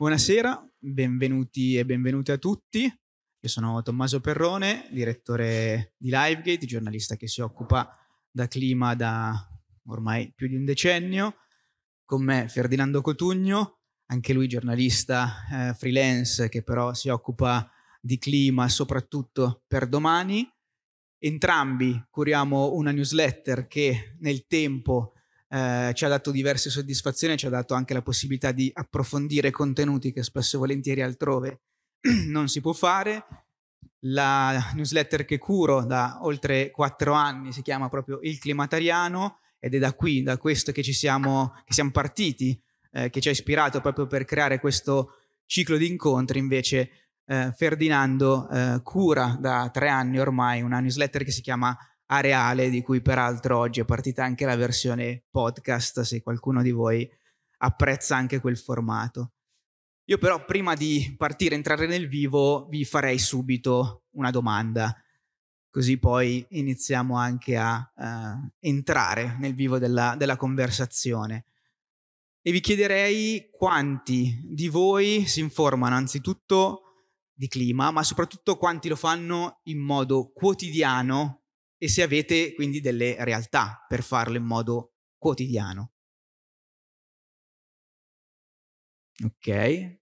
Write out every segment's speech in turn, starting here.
Buonasera, benvenuti e benvenute a tutti. Io sono Tommaso Perrone, direttore di Livegate, giornalista che si occupa da clima da ormai più di un decennio. Con me Ferdinando Cotugno, anche lui giornalista eh, freelance che però si occupa di clima soprattutto per domani. Entrambi curiamo una newsletter che nel tempo eh, ci ha dato diverse soddisfazioni, ci ha dato anche la possibilità di approfondire contenuti che spesso e volentieri altrove non si può fare. La newsletter che curo da oltre quattro anni si chiama proprio Il Climatariano ed è da qui, da questo che ci siamo, che siamo partiti, eh, che ci ha ispirato proprio per creare questo ciclo di incontri invece eh, Ferdinando eh, cura da tre anni ormai una newsletter che si chiama Areale, di cui peraltro oggi è partita anche la versione podcast, se qualcuno di voi apprezza anche quel formato. Io però prima di partire, entrare nel vivo, vi farei subito una domanda, così poi iniziamo anche a uh, entrare nel vivo della, della conversazione. E vi chiederei quanti di voi si informano anzitutto di clima, ma soprattutto quanti lo fanno in modo quotidiano e se avete quindi delle realtà per farlo in modo quotidiano. Ok,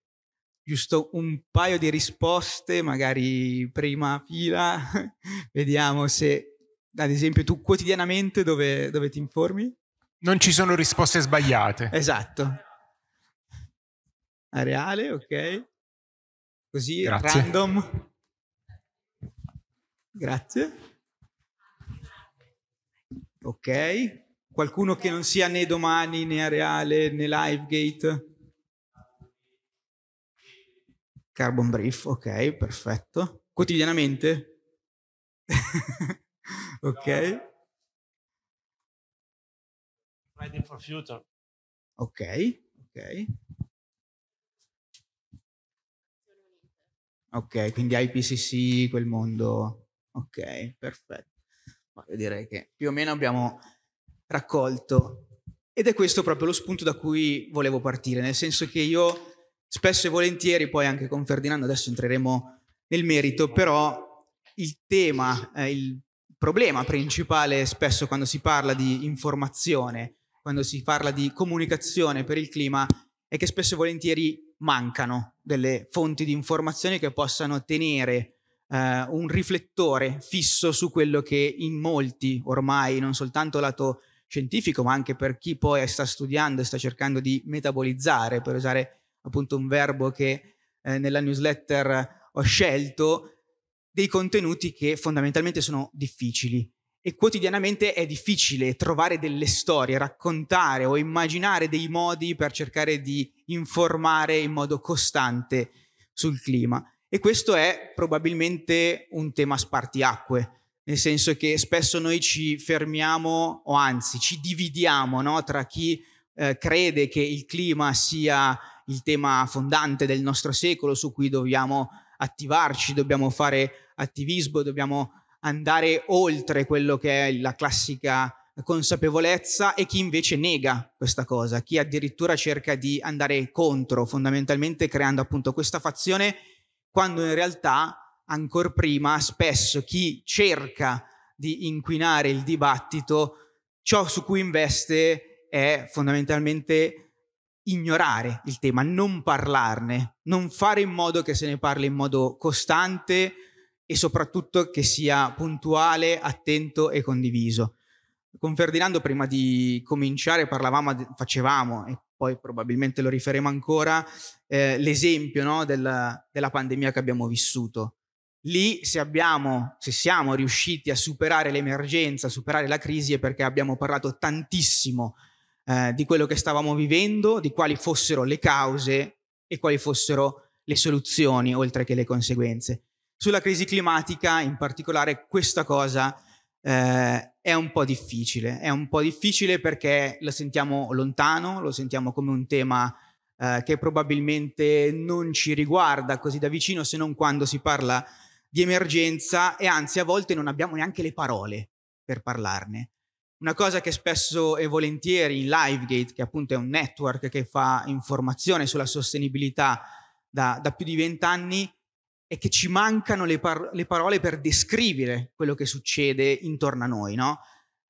giusto un paio di risposte, magari prima fila, vediamo se ad esempio tu quotidianamente dove, dove ti informi? Non ci sono risposte sbagliate. Esatto. Areale, ok. Così, Grazie. random. Grazie. Ok? Qualcuno che non sia né domani né areale né Livegate? Carbon Brief, ok, perfetto. Quotidianamente? ok. Friday for Future. Ok, ok. Ok, quindi IPCC, quel mondo. Ok, perfetto ma io direi che più o meno abbiamo raccolto. Ed è questo proprio lo spunto da cui volevo partire, nel senso che io spesso e volentieri, poi anche con Ferdinando adesso entreremo nel merito, però il tema, eh, il problema principale spesso quando si parla di informazione, quando si parla di comunicazione per il clima, è che spesso e volentieri mancano delle fonti di informazione che possano tenere eh, un riflettore fisso su quello che in molti ormai, non soltanto lato scientifico, ma anche per chi poi sta studiando e sta cercando di metabolizzare, per usare appunto un verbo che eh, nella newsletter ho scelto, dei contenuti che fondamentalmente sono difficili. E quotidianamente è difficile trovare delle storie, raccontare o immaginare dei modi per cercare di informare in modo costante sul clima. E questo è probabilmente un tema spartiacque, nel senso che spesso noi ci fermiamo, o anzi ci dividiamo no? tra chi eh, crede che il clima sia il tema fondante del nostro secolo su cui dobbiamo attivarci, dobbiamo fare attivismo, dobbiamo andare oltre quello che è la classica consapevolezza e chi invece nega questa cosa, chi addirittura cerca di andare contro, fondamentalmente creando appunto questa fazione quando in realtà, ancora prima, spesso chi cerca di inquinare il dibattito, ciò su cui investe è fondamentalmente ignorare il tema, non parlarne, non fare in modo che se ne parli in modo costante e soprattutto che sia puntuale, attento e condiviso. Con Ferdinando prima di cominciare parlavamo, facevamo e poi probabilmente lo riferiremo ancora, eh, l'esempio no, del, della pandemia che abbiamo vissuto. Lì se, abbiamo, se siamo riusciti a superare l'emergenza, a superare la crisi, è perché abbiamo parlato tantissimo eh, di quello che stavamo vivendo, di quali fossero le cause e quali fossero le soluzioni, oltre che le conseguenze. Sulla crisi climatica, in particolare, questa cosa eh, è un po' difficile, è un po' difficile perché lo sentiamo lontano, lo sentiamo come un tema eh, che probabilmente non ci riguarda così da vicino se non quando si parla di emergenza e anzi a volte non abbiamo neanche le parole per parlarne. Una cosa che spesso e volentieri in Livegate, che appunto è un network che fa informazione sulla sostenibilità da, da più di vent'anni, è che ci mancano le, par- le parole per descrivere quello che succede intorno a noi, no?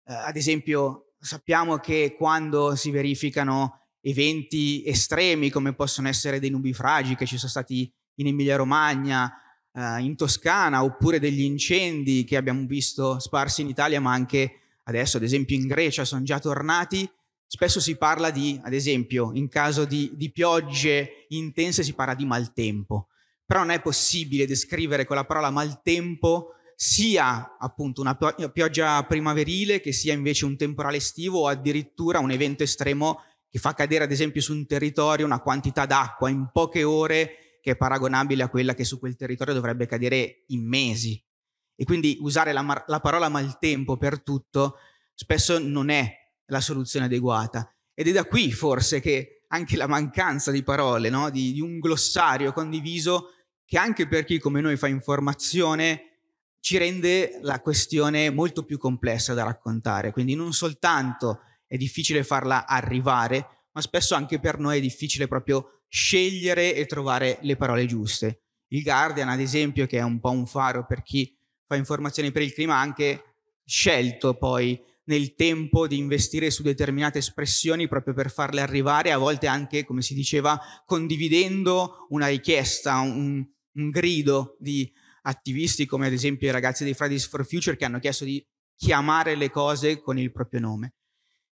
eh, ad esempio, sappiamo che quando si verificano eventi estremi come possono essere dei nubifragi che ci sono stati in Emilia-Romagna, eh, in Toscana, oppure degli incendi che abbiamo visto sparsi in Italia, ma anche adesso, ad esempio, in Grecia sono già tornati. Spesso si parla di, ad esempio, in caso di, di piogge intense si parla di maltempo però non è possibile descrivere con la parola maltempo sia appunto una pioggia primaverile che sia invece un temporale estivo o addirittura un evento estremo che fa cadere ad esempio su un territorio una quantità d'acqua in poche ore che è paragonabile a quella che su quel territorio dovrebbe cadere in mesi. E quindi usare la, mar- la parola maltempo per tutto spesso non è la soluzione adeguata. Ed è da qui forse che anche la mancanza di parole, no? di, di un glossario condiviso che anche per chi come noi fa informazione ci rende la questione molto più complessa da raccontare, quindi non soltanto è difficile farla arrivare, ma spesso anche per noi è difficile proprio scegliere e trovare le parole giuste. Il Guardian, ad esempio, che è un po' un faro per chi fa informazioni per il clima, ha anche scelto poi nel tempo di investire su determinate espressioni proprio per farle arrivare, a volte anche, come si diceva, condividendo una richiesta, un, un grido di attivisti come ad esempio i ragazzi dei Fridays for Future che hanno chiesto di chiamare le cose con il proprio nome.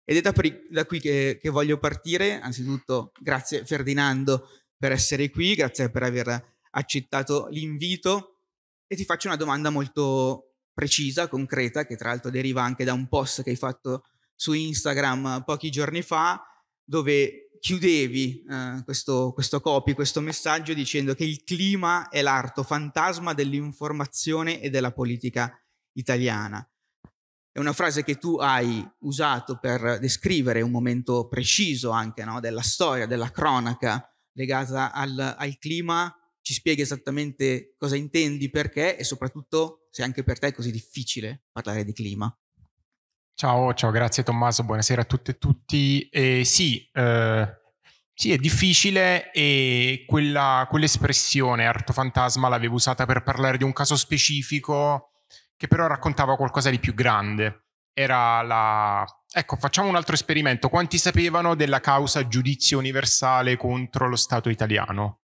Ed è da, pri- da qui che, che, voglio partire. Anzitutto grazie Ferdinando per essere qui, grazie per aver accettato l'invito e ti faccio una domanda molto precisa, concreta, che tra l'altro deriva anche da un post che hai fatto su Instagram pochi giorni fa, dove chiudevi eh, questo, questo copy, questo messaggio dicendo che il clima è l'arto fantasma dell'informazione e della politica italiana. È una frase che tu hai usato per descrivere un momento preciso anche no, della storia, della cronaca legata al, al clima. Ci spieghi esattamente cosa intendi, perché e soprattutto se anche per te è così difficile parlare di clima. Ciao, ciao, grazie Tommaso, buonasera a tutte e tutti. Eh, sì, eh, sì, è difficile e quella, quell'espressione arto fantasma l'avevo usata per parlare di un caso specifico che però raccontava qualcosa di più grande. Era la... Ecco, facciamo un altro esperimento. Quanti sapevano della causa giudizio universale contro lo Stato italiano?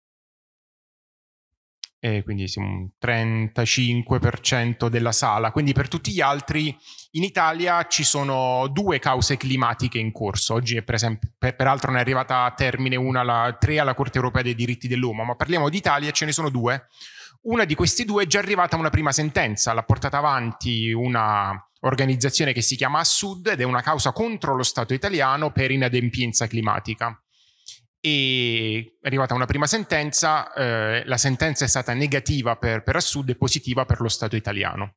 eh, quindi un 35% della sala. Quindi per tutti gli altri in Italia ci sono due cause climatiche in corso. Oggi per esempio, per, peraltro ne è arrivata a termine una, la, tre alla Corte Europea dei diritti dell'uomo, ma parliamo di Italia ce ne sono due. Una di queste due è già arrivata a una prima sentenza, l'ha portata avanti una organizzazione che si chiama Assud ed è una causa contro lo Stato italiano per inadempienza climatica e è arrivata una prima sentenza, eh, la sentenza è stata negativa per, per Assud e positiva per lo Stato italiano.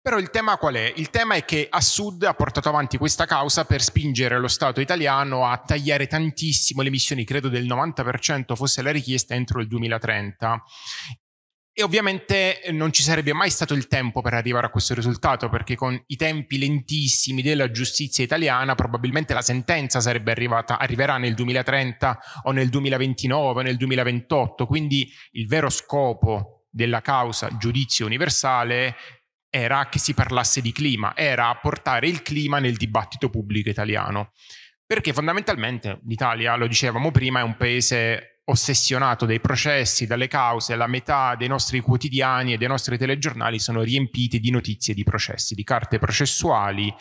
Però il tema qual è? Il tema è che Assud ha portato avanti questa causa per spingere lo Stato italiano a tagliare tantissimo le emissioni, credo del 90% fosse la richiesta entro il 2030. E ovviamente eh, non ci sarebbe mai stato il tempo per arrivare a questo risultato, perché con i tempi lentissimi della giustizia italiana probabilmente la sentenza sarebbe arrivata, arriverà nel 2030 o nel 2029 o nel 2028, quindi il vero scopo della causa giudizio universale era che si parlasse di clima, era portare il clima nel dibattito pubblico italiano. Perché fondamentalmente l'Italia, lo dicevamo prima, è un paese ossessionato dai processi, dalle cause, la metà dei nostri quotidiani e dei nostri telegiornali sono riempiti di notizie di processi, di carte processuali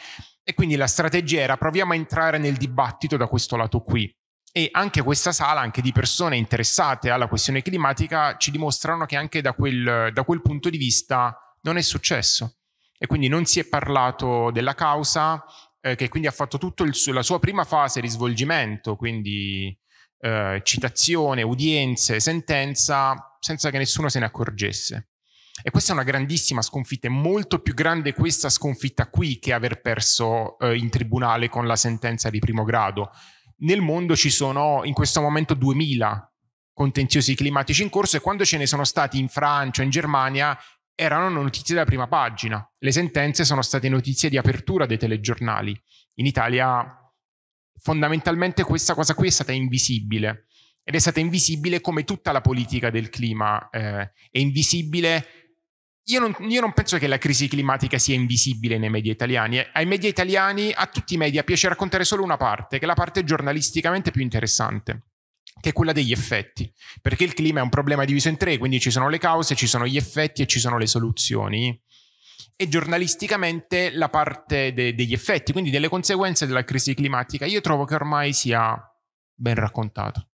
e quindi la strategia era proviamo a entrare nel dibattito da questo lato qui. E anche questa sala, anche di persone interessate alla questione climatica, ci dimostrano che anche da quel, da quel punto di vista non è successo. E quindi non si è parlato della causa, eh, che quindi ha fatto tutto il, la sua prima fase di svolgimento, quindi eh, citazione, udienze, sentenza, senza che nessuno se ne accorgesse. E questa è una grandissima sconfitta, è molto più grande questa sconfitta qui che aver perso eh, in tribunale con la sentenza di primo grado. Nel mondo ci sono in questo momento 2000 contenziosi climatici in corso e quando ce ne sono stati in Francia in Germania erano notizie della prima pagina. Le sentenze sono state notizie di apertura dei telegiornali. In Italia fondamentalmente questa cosa qui è stata invisibile ed è stata invisibile come tutta la politica del clima eh, è invisibile. Io non, io non, penso che la crisi climatica sia invisibile nei media italiani. Eh. Ai media italiani, a tutti i media, piace raccontare solo una parte, che è la parte giornalisticamente più interessante, che è quella degli effetti. Perché il clima è un problema diviso in tre, quindi ci sono le cause, ci sono gli effetti e ci sono le soluzioni e giornalisticamente la parte de- degli effetti, quindi delle conseguenze della crisi climatica. Io trovo che ormai sia ben raccontata.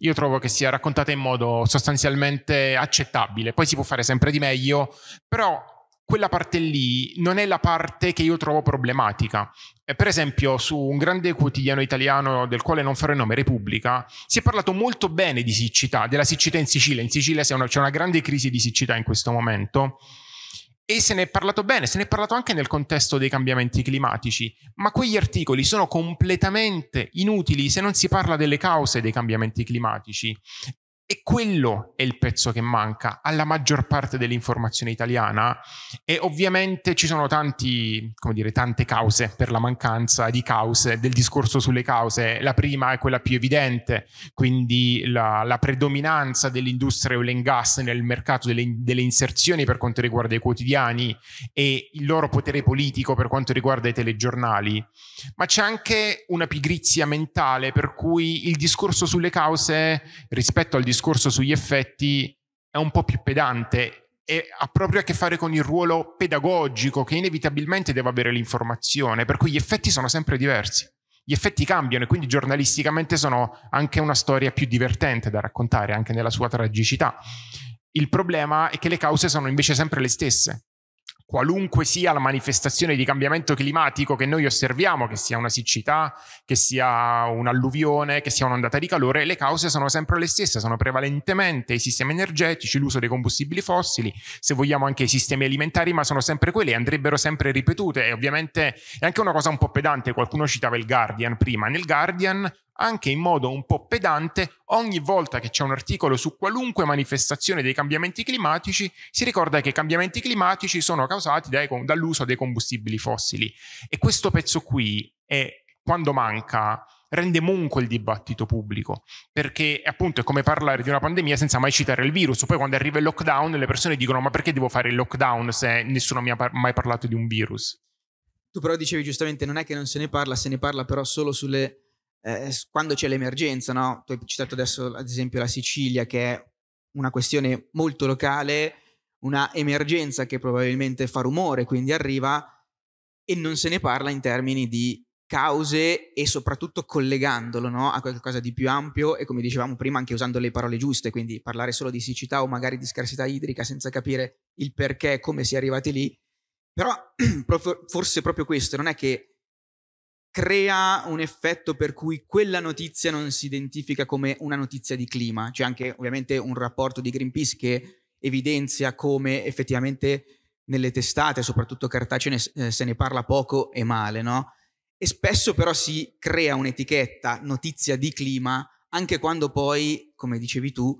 Io trovo che sia raccontata in modo sostanzialmente accettabile, poi si può fare sempre di meglio, però quella parte lì non è la parte che io trovo problematica. Eh, per esempio, su un grande quotidiano italiano del quale non farò il nome, Repubblica, si è parlato molto bene di siccità, della siccità in Sicilia. In Sicilia c'è una grande crisi di siccità in questo momento e se ne è parlato bene, se ne è parlato anche nel contesto dei cambiamenti climatici, ma quegli articoli sono completamente inutili se non si parla delle cause dei cambiamenti climatici. E quello è il pezzo che manca alla maggior parte dell'informazione italiana e ovviamente ci sono tanti, dire, tante cause per la mancanza di cause, del discorso sulle cause. La prima è quella più evidente, quindi la, la predominanza dell'industria oil and gas nel mercato delle, delle inserzioni per quanto riguarda i quotidiani e il loro potere politico per quanto riguarda i telegiornali. Ma c'è anche una pigrizia mentale per cui il discorso sulle cause rispetto al discorso discorso sugli effetti è un po' più pedante e ha proprio a che fare con il ruolo pedagogico che inevitabilmente deve avere l'informazione, per cui gli effetti sono sempre diversi. Gli effetti cambiano e quindi giornalisticamente sono anche una storia più divertente da raccontare, anche nella sua tragicità. Il problema è che le cause sono invece sempre le stesse qualunque sia la manifestazione di cambiamento climatico che noi osserviamo, che sia una siccità, che sia un'alluvione, che sia un'ondata di calore, le cause sono sempre le stesse, sono prevalentemente i sistemi energetici, l'uso dei combustibili fossili, se vogliamo anche i sistemi alimentari, ma sono sempre quelli e andrebbero sempre ripetute. E ovviamente è anche una cosa un po' pedante, qualcuno citava il Guardian prima, nel Guardian anche in modo un po' pedante, ogni volta che c'è un articolo su qualunque manifestazione dei cambiamenti climatici, si ricorda che i cambiamenti climatici sono causati dai, dall'uso dei combustibili fossili. E questo pezzo qui è, quando manca, rende monco il dibattito pubblico, perché appunto è come parlare di una pandemia senza mai citare il virus. Poi quando arriva il lockdown le persone dicono ma perché devo fare il lockdown se nessuno mi ha par- mai parlato di un virus? Tu però dicevi giustamente non è che non se ne parla, se ne parla però solo sulle eh, quando c'è l'emergenza, no? tu hai citato adesso ad esempio la Sicilia che è una questione molto locale, una emergenza che probabilmente fa rumore, quindi arriva e non se ne parla in termini di cause e soprattutto collegandolo no? a qualcosa di più ampio e come dicevamo prima anche usando le parole giuste, quindi parlare solo di siccità o magari di scarsità idrica senza capire il perché, come si è arrivati lì, però forse proprio questo non è che crea un effetto per cui quella notizia non si identifica come una notizia di clima. C'è anche ovviamente un rapporto di Greenpeace che evidenzia come effettivamente nelle testate, soprattutto cartacee, eh, se ne parla poco e male, no? E spesso però si crea un'etichetta notizia di clima anche quando poi, come dicevi tu,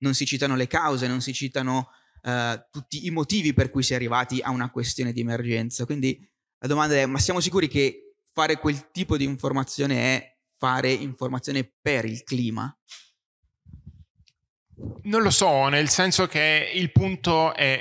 non si citano le cause, non si citano eh, tutti i motivi per cui si è arrivati a una questione di emergenza. Quindi la domanda è, ma siamo sicuri che fare quel tipo di informazione è fare informazione per il clima? Non lo so, nel senso che il punto è,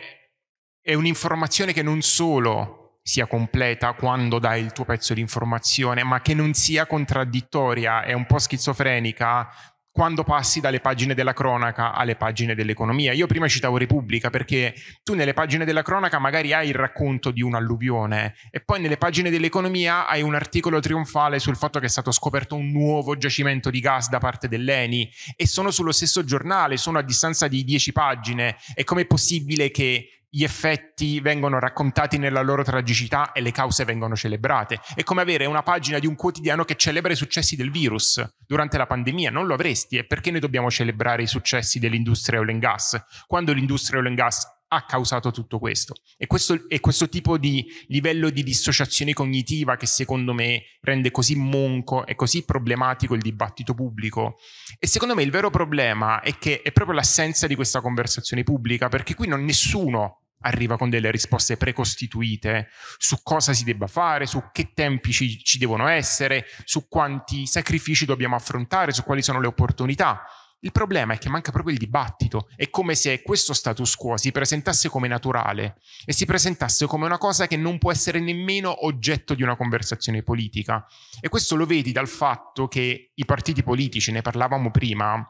è un'informazione che non solo sia completa quando dai il tuo pezzo di informazione, ma che non sia contraddittoria, è un po' schizofrenica quando passi dalle pagine della cronaca alle pagine dell'economia. Io prima citavo Repubblica perché tu nelle pagine della cronaca magari hai il racconto di un'alluvione e poi nelle pagine dell'economia hai un articolo trionfale sul fatto che è stato scoperto un nuovo giacimento di gas da parte dell'ENI e sono sullo stesso giornale, sono a distanza di 10 pagine. E com'è possibile che gli effetti vengono raccontati nella loro tragicità e le cause vengono celebrate. È come avere una pagina di un quotidiano che celebra i successi del virus durante la pandemia, non lo avresti e perché noi dobbiamo celebrare i successi dell'industria oil and gas quando l'industria oil and gas ha causato tutto questo. E questo è questo tipo di livello di dissociazione cognitiva che secondo me rende così monco e così problematico il dibattito pubblico. E secondo me il vero problema è che è proprio l'assenza di questa conversazione pubblica, perché qui non nessuno arriva con delle risposte precostituite su cosa si debba fare, su che tempi ci, ci devono essere, su quanti sacrifici dobbiamo affrontare, su quali sono le opportunità. Il problema è che manca proprio il dibattito, è come se questo status quo si presentasse come naturale e si presentasse come una cosa che non può essere nemmeno oggetto di una conversazione politica. E questo lo vedi dal fatto che i partiti politici, ne parlavamo prima,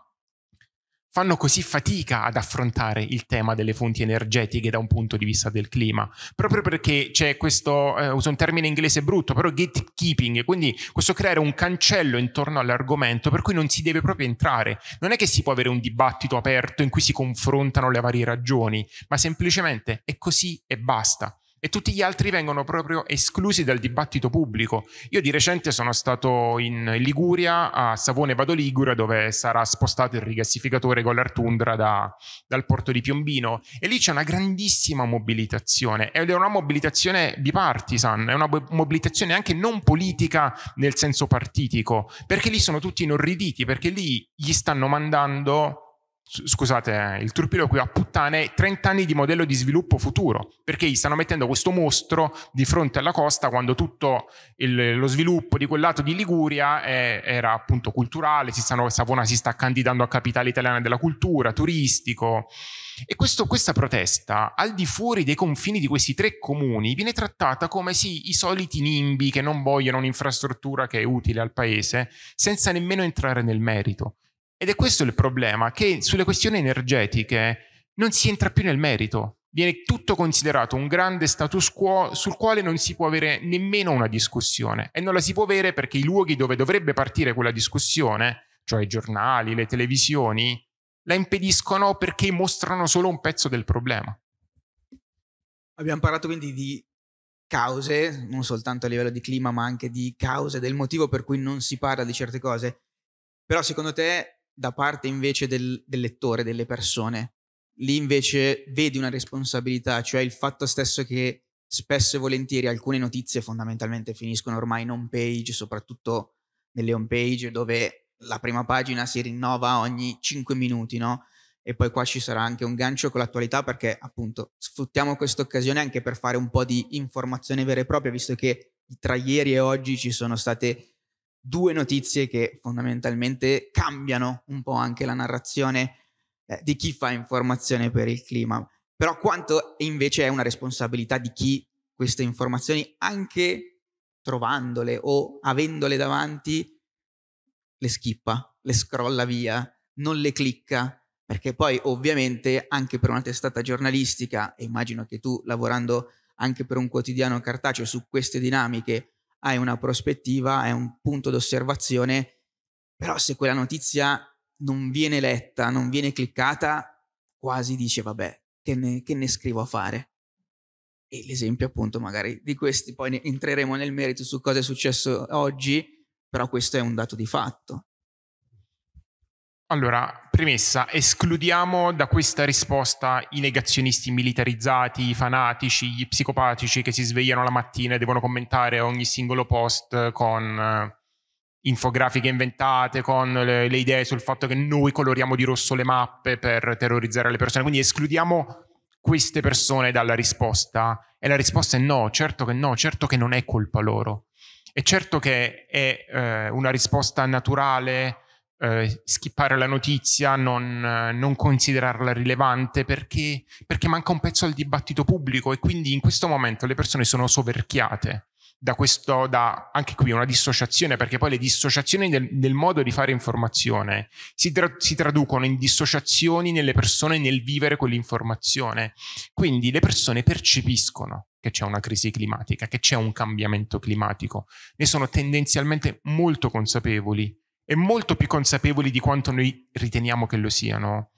fanno così fatica ad affrontare il tema delle fonti energetiche da un punto di vista del clima, proprio perché c'è questo, eh, uso un termine inglese brutto, però gatekeeping, quindi questo creare un cancello intorno all'argomento per cui non si deve proprio entrare. Non è che si può avere un dibattito aperto in cui si confrontano le varie ragioni, ma semplicemente è così e basta e tutti gli altri vengono proprio esclusi dal dibattito pubblico. Io di recente sono stato in Liguria, a Savone Vado Ligura, dove sarà spostato il rigassificatore Golar Tundra da, dal porto di Piombino e lì c'è una grandissima mobilitazione ed è una mobilitazione bipartisan, è una mobilitazione anche non politica nel senso partitico, perché lì sono tutti inorriditi, perché lì gli stanno mandando scusate eh, il turpino qui a puttane 30 anni di modello di sviluppo futuro, perché gli stanno mettendo questo mostro di fronte alla costa quando tutto il, lo sviluppo di quel lato di Liguria è, eh, era appunto culturale, si stanno, Savona si sta candidando a capitale italiana della cultura, turistico. E questo, questa protesta, al di fuori dei confini di questi tre comuni, viene trattata come sì, i soliti nimbi che non vogliono un'infrastruttura che è utile al paese, senza nemmeno entrare nel merito. Ed è questo il problema, che sulle questioni energetiche non si entra più nel merito, viene tutto considerato un grande status quo sul quale non si può avere nemmeno una discussione e non la si può avere perché i luoghi dove dovrebbe partire quella discussione, cioè i giornali, le televisioni, la impediscono perché mostrano solo un pezzo del problema. Abbiamo parlato quindi di cause, non soltanto a livello di clima, ma anche di cause, del motivo per cui non si parla di certe cose. Però secondo te da parte invece del, del lettore, delle persone. Lì invece vedi una responsabilità, cioè il fatto stesso che spesso e volentieri alcune notizie fondamentalmente finiscono ormai in home page, soprattutto nelle home page dove la prima pagina si rinnova ogni 5 minuti, no? E poi qua ci sarà anche un gancio con l'attualità perché appunto sfruttiamo questa occasione anche per fare un po' di informazione vera e propria, visto che tra ieri e oggi ci sono state due notizie che fondamentalmente cambiano un po' anche la narrazione eh, di chi fa informazione per il clima, però quanto invece è una responsabilità di chi queste informazioni, anche trovandole o avendole davanti, le schippa, le scrolla via, non le clicca, perché poi ovviamente anche per una testata giornalistica, e immagino che tu lavorando anche per un quotidiano cartaceo su queste dinamiche hai una prospettiva, hai un punto d'osservazione, però se quella notizia non viene letta, non viene cliccata, quasi dice vabbè, che ne, che ne scrivo a fare? E l'esempio appunto magari di questi, poi entreremo nel merito su cosa è successo oggi, però questo è un dato di fatto. Allora, premessa, escludiamo da questa risposta i negazionisti militarizzati, i fanatici, gli psicopatici che si svegliano la mattina e devono commentare ogni singolo post con eh, infografiche inventate, con le, le idee sul fatto che noi coloriamo di rosso le mappe per terrorizzare le persone. Quindi escludiamo queste persone dalla risposta e la risposta è no, certo che no, certo che non è colpa loro. E certo che è eh, una risposta naturale eh, schippare la notizia, non, eh, non considerarla rilevante perché, perché manca un pezzo al dibattito pubblico e quindi in questo momento le persone sono soverchiate da questo, da anche qui una dissociazione, perché poi le dissociazioni del, del modo di fare informazione si, tra, si, traducono in dissociazioni nelle persone nel vivere quell'informazione. Quindi le persone percepiscono che c'è una crisi climatica, che c'è un cambiamento climatico, ne sono tendenzialmente molto consapevoli e molto più consapevoli di quanto noi riteniamo che lo siano,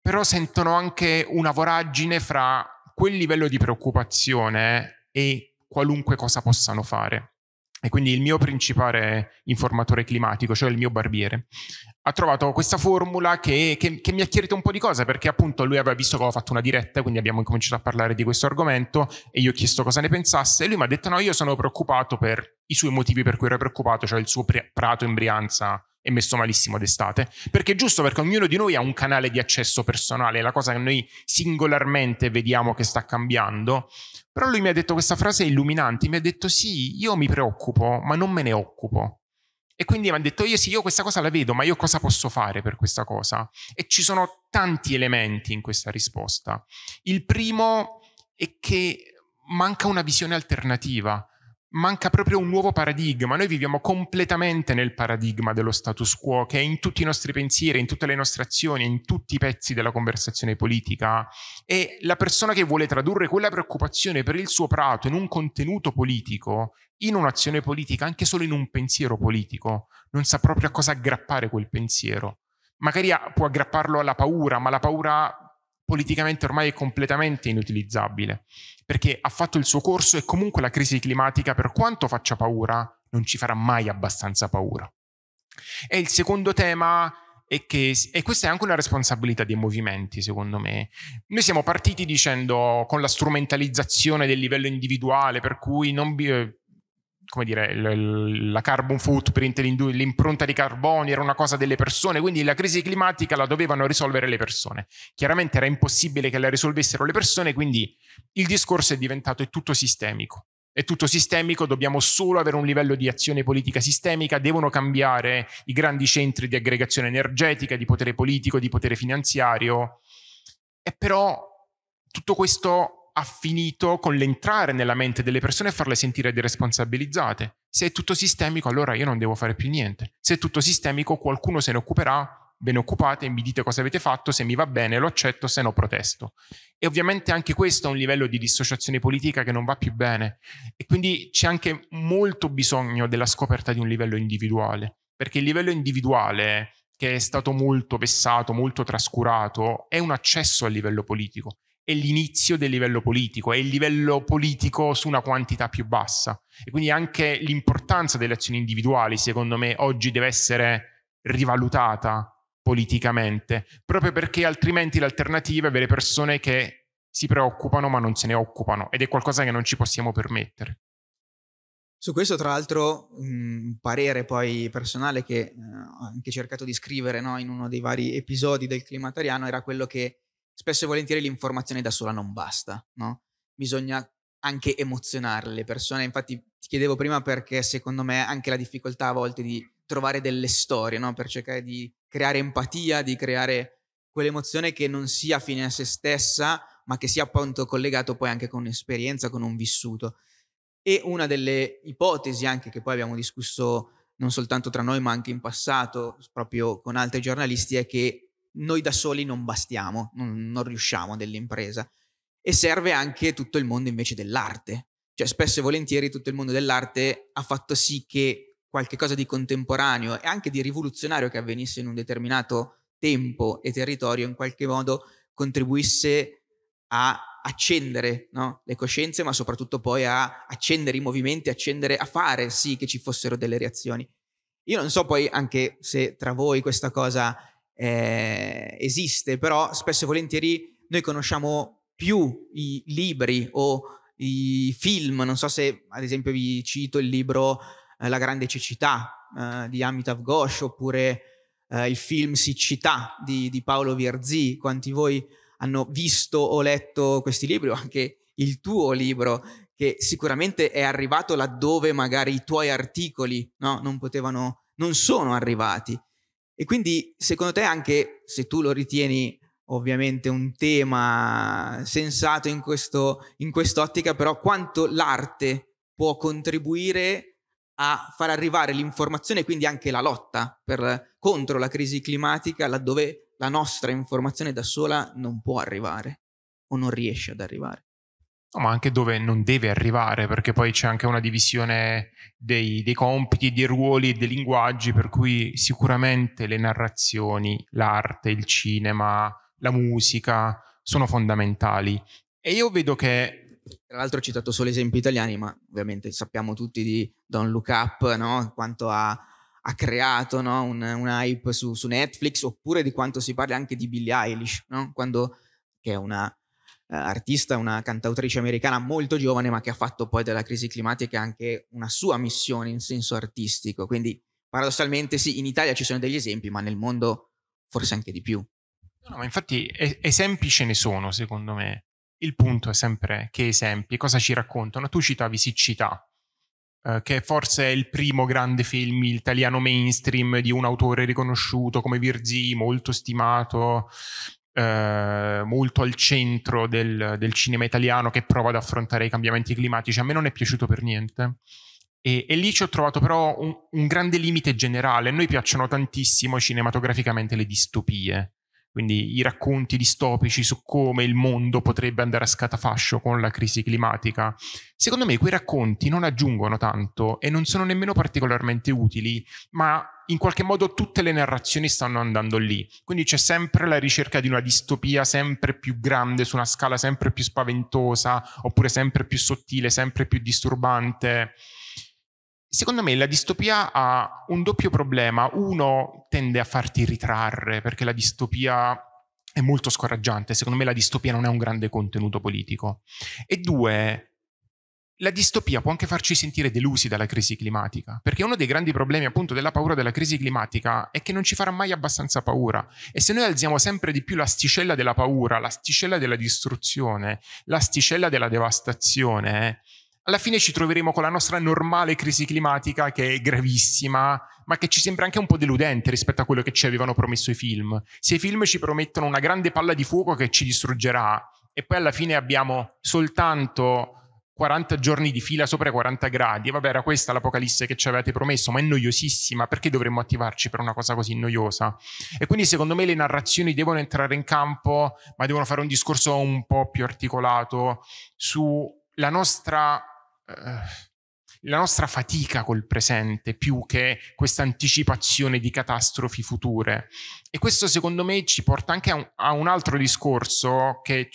però sentono anche una voragine fra quel livello di preoccupazione e qualunque cosa possano fare e quindi il mio principale informatore climatico, cioè il mio barbiere, ha trovato questa formula che, che, che mi ha chiarito un po' di cose, perché appunto lui aveva visto che avevo fatto una diretta, quindi abbiamo cominciato a parlare di questo argomento e io ho chiesto cosa ne pensasse e lui mi ha detto no, io sono preoccupato per i suoi motivi per cui ero preoccupato, cioè il suo pre- prato in Brianza è messo malissimo d'estate, perché giusto perché ognuno di noi ha un canale di accesso personale, la cosa che noi singolarmente vediamo che sta cambiando, però lui mi ha detto questa frase illuminante, mi ha detto sì, io mi preoccupo, ma non me ne occupo. E quindi mi ha detto io sì, io questa cosa la vedo, ma io cosa posso fare per questa cosa? E ci sono tanti elementi in questa risposta. Il primo è che manca una visione alternativa manca proprio un nuovo paradigma. Noi viviamo completamente nel paradigma dello status quo, che è in tutti i nostri pensieri, in tutte le nostre azioni, in tutti i pezzi della conversazione politica. E la persona che vuole tradurre quella preoccupazione per il suo prato in un contenuto politico, in un'azione politica, anche solo in un pensiero politico, non sa proprio a cosa aggrappare quel pensiero. Magari può aggrapparlo alla paura, ma la paura politicamente ormai è completamente inutilizzabile, perché ha fatto il suo corso e comunque la crisi climatica, per quanto faccia paura, non ci farà mai abbastanza paura. E il secondo tema è che, e questa è anche una responsabilità dei movimenti, secondo me, noi siamo partiti dicendo con la strumentalizzazione del livello individuale, per cui non, eh, come dire, l- la carbon footprint, l'impronta di carbonio era una cosa delle persone, quindi la crisi climatica la dovevano risolvere le persone. Chiaramente era impossibile che la risolvessero le persone, quindi il discorso è diventato è tutto sistemico. È tutto sistemico, dobbiamo solo avere un livello di azione politica sistemica, devono cambiare i grandi centri di aggregazione energetica, di potere politico, di potere finanziario. E però tutto questo ha finito con l'entrare nella mente delle persone e farle sentire deresponsabilizzate. Se è tutto sistemico, allora io non devo fare più niente. Se è tutto sistemico, qualcuno se ne occuperà, ve ne occupate, mi dite cosa avete fatto, se mi va bene lo accetto, se no protesto. E ovviamente anche questo è un livello di dissociazione politica che non va più bene. E quindi c'è anche molto bisogno della scoperta di un livello individuale, perché il livello individuale che è stato molto vessato, molto trascurato, è un accesso al livello politico è l'inizio del livello politico, è il livello politico su una quantità più bassa. E quindi anche l'importanza delle azioni individuali, secondo me, oggi deve essere rivalutata politicamente, proprio perché altrimenti l'alternativa è avere persone che si preoccupano ma non se ne occupano ed è qualcosa che non ci possiamo permettere. Su questo, tra l'altro, un parere poi personale che eh, ho anche cercato di scrivere no, in uno dei vari episodi del Climatariano era quello che spesso e volentieri l'informazione da sola non basta, no? Bisogna anche emozionare le persone. Infatti ti chiedevo prima perché secondo me anche la difficoltà a volte di trovare delle storie, no? Per cercare di creare empatia, di creare quell'emozione che non sia fine a se stessa, ma che sia appunto collegato poi anche con un'esperienza, con un vissuto. E una delle ipotesi anche che poi abbiamo discusso non soltanto tra noi, ma anche in passato, proprio con altri giornalisti, è che noi da soli non bastiamo, non, non riusciamo nell'impresa. E serve anche tutto il mondo invece dell'arte. Cioè spesso e volentieri tutto il mondo dell'arte ha fatto sì che qualche cosa di contemporaneo e anche di rivoluzionario che avvenisse in un determinato tempo e territorio in qualche modo contribuisse a accendere no? le coscienze, ma soprattutto poi a accendere i movimenti, accendere, a fare sì che ci fossero delle reazioni. Io non so poi anche se tra voi questa cosa eh, esiste, però spesso e volentieri noi conosciamo più i libri o i film, non so se ad esempio vi cito il libro eh, La grande cecità eh, di Amitav Ghosh oppure eh, il film Siccità di, di Paolo Virzì. quanti voi hanno visto o letto questi libri o anche il tuo libro che sicuramente è arrivato laddove magari i tuoi articoli no? non potevano, non sono arrivati. E quindi secondo te anche se tu lo ritieni ovviamente un tema sensato in, questo, in quest'ottica, però quanto l'arte può contribuire a far arrivare l'informazione e quindi anche la lotta per, contro la crisi climatica laddove la nostra informazione da sola non può arrivare o non riesce ad arrivare. No, ma anche dove non deve arrivare, perché poi c'è anche una divisione dei, dei compiti, dei ruoli e dei linguaggi, per cui sicuramente le narrazioni, l'arte, il cinema, la musica sono fondamentali. E io vedo che... Tra l'altro ho citato solo esempi italiani, ma ovviamente sappiamo tutti di Don Look Up, no? quanto ha, ha creato no? un, un, hype su, su, Netflix, oppure di quanto si parla anche di Billie Eilish, no? quando, che è una eh, artista, una cantautrice americana molto giovane, ma che ha fatto poi della crisi climatica anche una sua missione in senso artistico. Quindi paradossalmente sì, in Italia ci sono degli esempi, ma nel mondo forse anche di più. No, ma infatti esempi ce ne sono, secondo me. Il punto è sempre che esempi, cosa ci raccontano? Tu citavi Siccità, eh, che forse è il primo grande film italiano mainstream di un autore riconosciuto come Virzì, molto stimato, eh, molto al centro del, del, cinema italiano che prova ad affrontare i cambiamenti climatici. A me non è piaciuto per niente. E, e lì ci ho trovato però un, un grande limite generale. A noi piacciono tantissimo cinematograficamente le distopie quindi i racconti distopici su come il mondo potrebbe andare a scatafascio con la crisi climatica, secondo me quei racconti non aggiungono tanto e non sono nemmeno particolarmente utili, ma in qualche modo tutte le narrazioni stanno andando lì. Quindi c'è sempre la ricerca di una distopia sempre più grande, su una scala sempre più spaventosa, oppure sempre più sottile, sempre più disturbante. Secondo me la distopia ha un doppio problema. Uno tende a farti ritrarre perché la distopia è molto scoraggiante. Secondo me la distopia non è un grande contenuto politico. E due, la distopia può anche farci sentire delusi dalla crisi climatica, perché uno dei grandi problemi appunto della paura della crisi climatica è che non ci farà mai abbastanza paura e se noi alziamo sempre di più l'asticella della paura, l'asticella della distruzione, l'asticella della devastazione, eh, alla fine ci troveremo con la nostra normale crisi climatica che è gravissima, ma che ci sembra anche un po' deludente rispetto a quello che ci avevano promesso i film. Se i film ci promettono una grande palla di fuoco che ci distruggerà e poi alla fine abbiamo soltanto 40 giorni di fila sopra i 40 gradi, e vabbè era questa l'apocalisse che ci avevate promesso, ma è noiosissima, perché dovremmo attivarci per una cosa così noiosa? E quindi secondo me le narrazioni devono entrare in campo, ma devono fare un discorso un po' più articolato sulla nostra la nostra fatica col presente più che questa anticipazione di catastrofi future. E questo secondo me ci porta anche a un, a un altro discorso che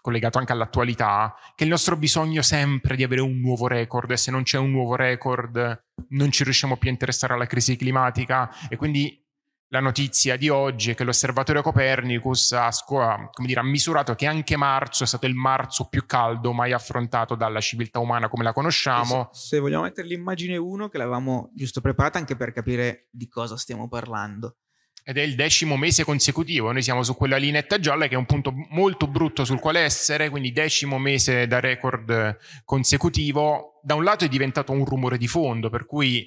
collegato anche all'attualità, che il nostro bisogno sempre di avere un nuovo record e se non c'è un nuovo record non ci riusciamo più a interessare alla crisi climatica e quindi la notizia di oggi è che l'osservatorio Copernicus ha, scuola, dire, ha, misurato che anche marzo è stato il marzo più caldo mai affrontato dalla civiltà umana come la conosciamo. Se, se vogliamo mettere l'immagine 1 che l'avevamo giusto preparata anche per capire di cosa stiamo parlando. Ed è il decimo mese consecutivo, noi siamo su quella lineetta gialla che è un punto molto brutto sul quale essere, quindi decimo mese da record consecutivo. Da un lato è diventato un rumore di fondo, per cui...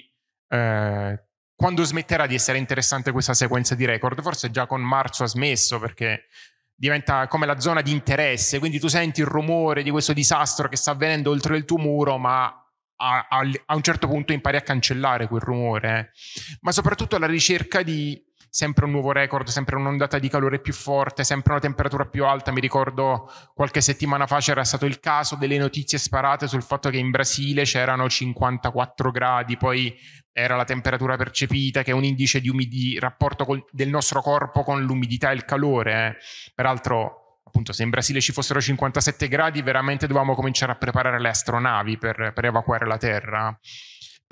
Eh, quando smetterà di essere interessante questa sequenza di record? Forse già con marzo ha smesso perché diventa come la zona di interesse, quindi tu senti il rumore di questo disastro che sta avvenendo oltre il tuo muro, ma a, a, a un certo punto impari a cancellare quel rumore, eh. ma soprattutto alla ricerca di sempre un nuovo record, sempre un'ondata di calore più forte, sempre una temperatura più alta. Mi ricordo qualche settimana fa c'era stato il caso delle notizie sparate sul fatto che in Brasile c'erano 54 gradi, poi era la temperatura percepita, che è un indice di umidi- rapporto col- del nostro corpo con l'umidità e il calore. Eh. Peraltro appunto se in Brasile ci fossero 57 gradi veramente dovevamo cominciare a preparare le astronavi per, per evacuare la Terra.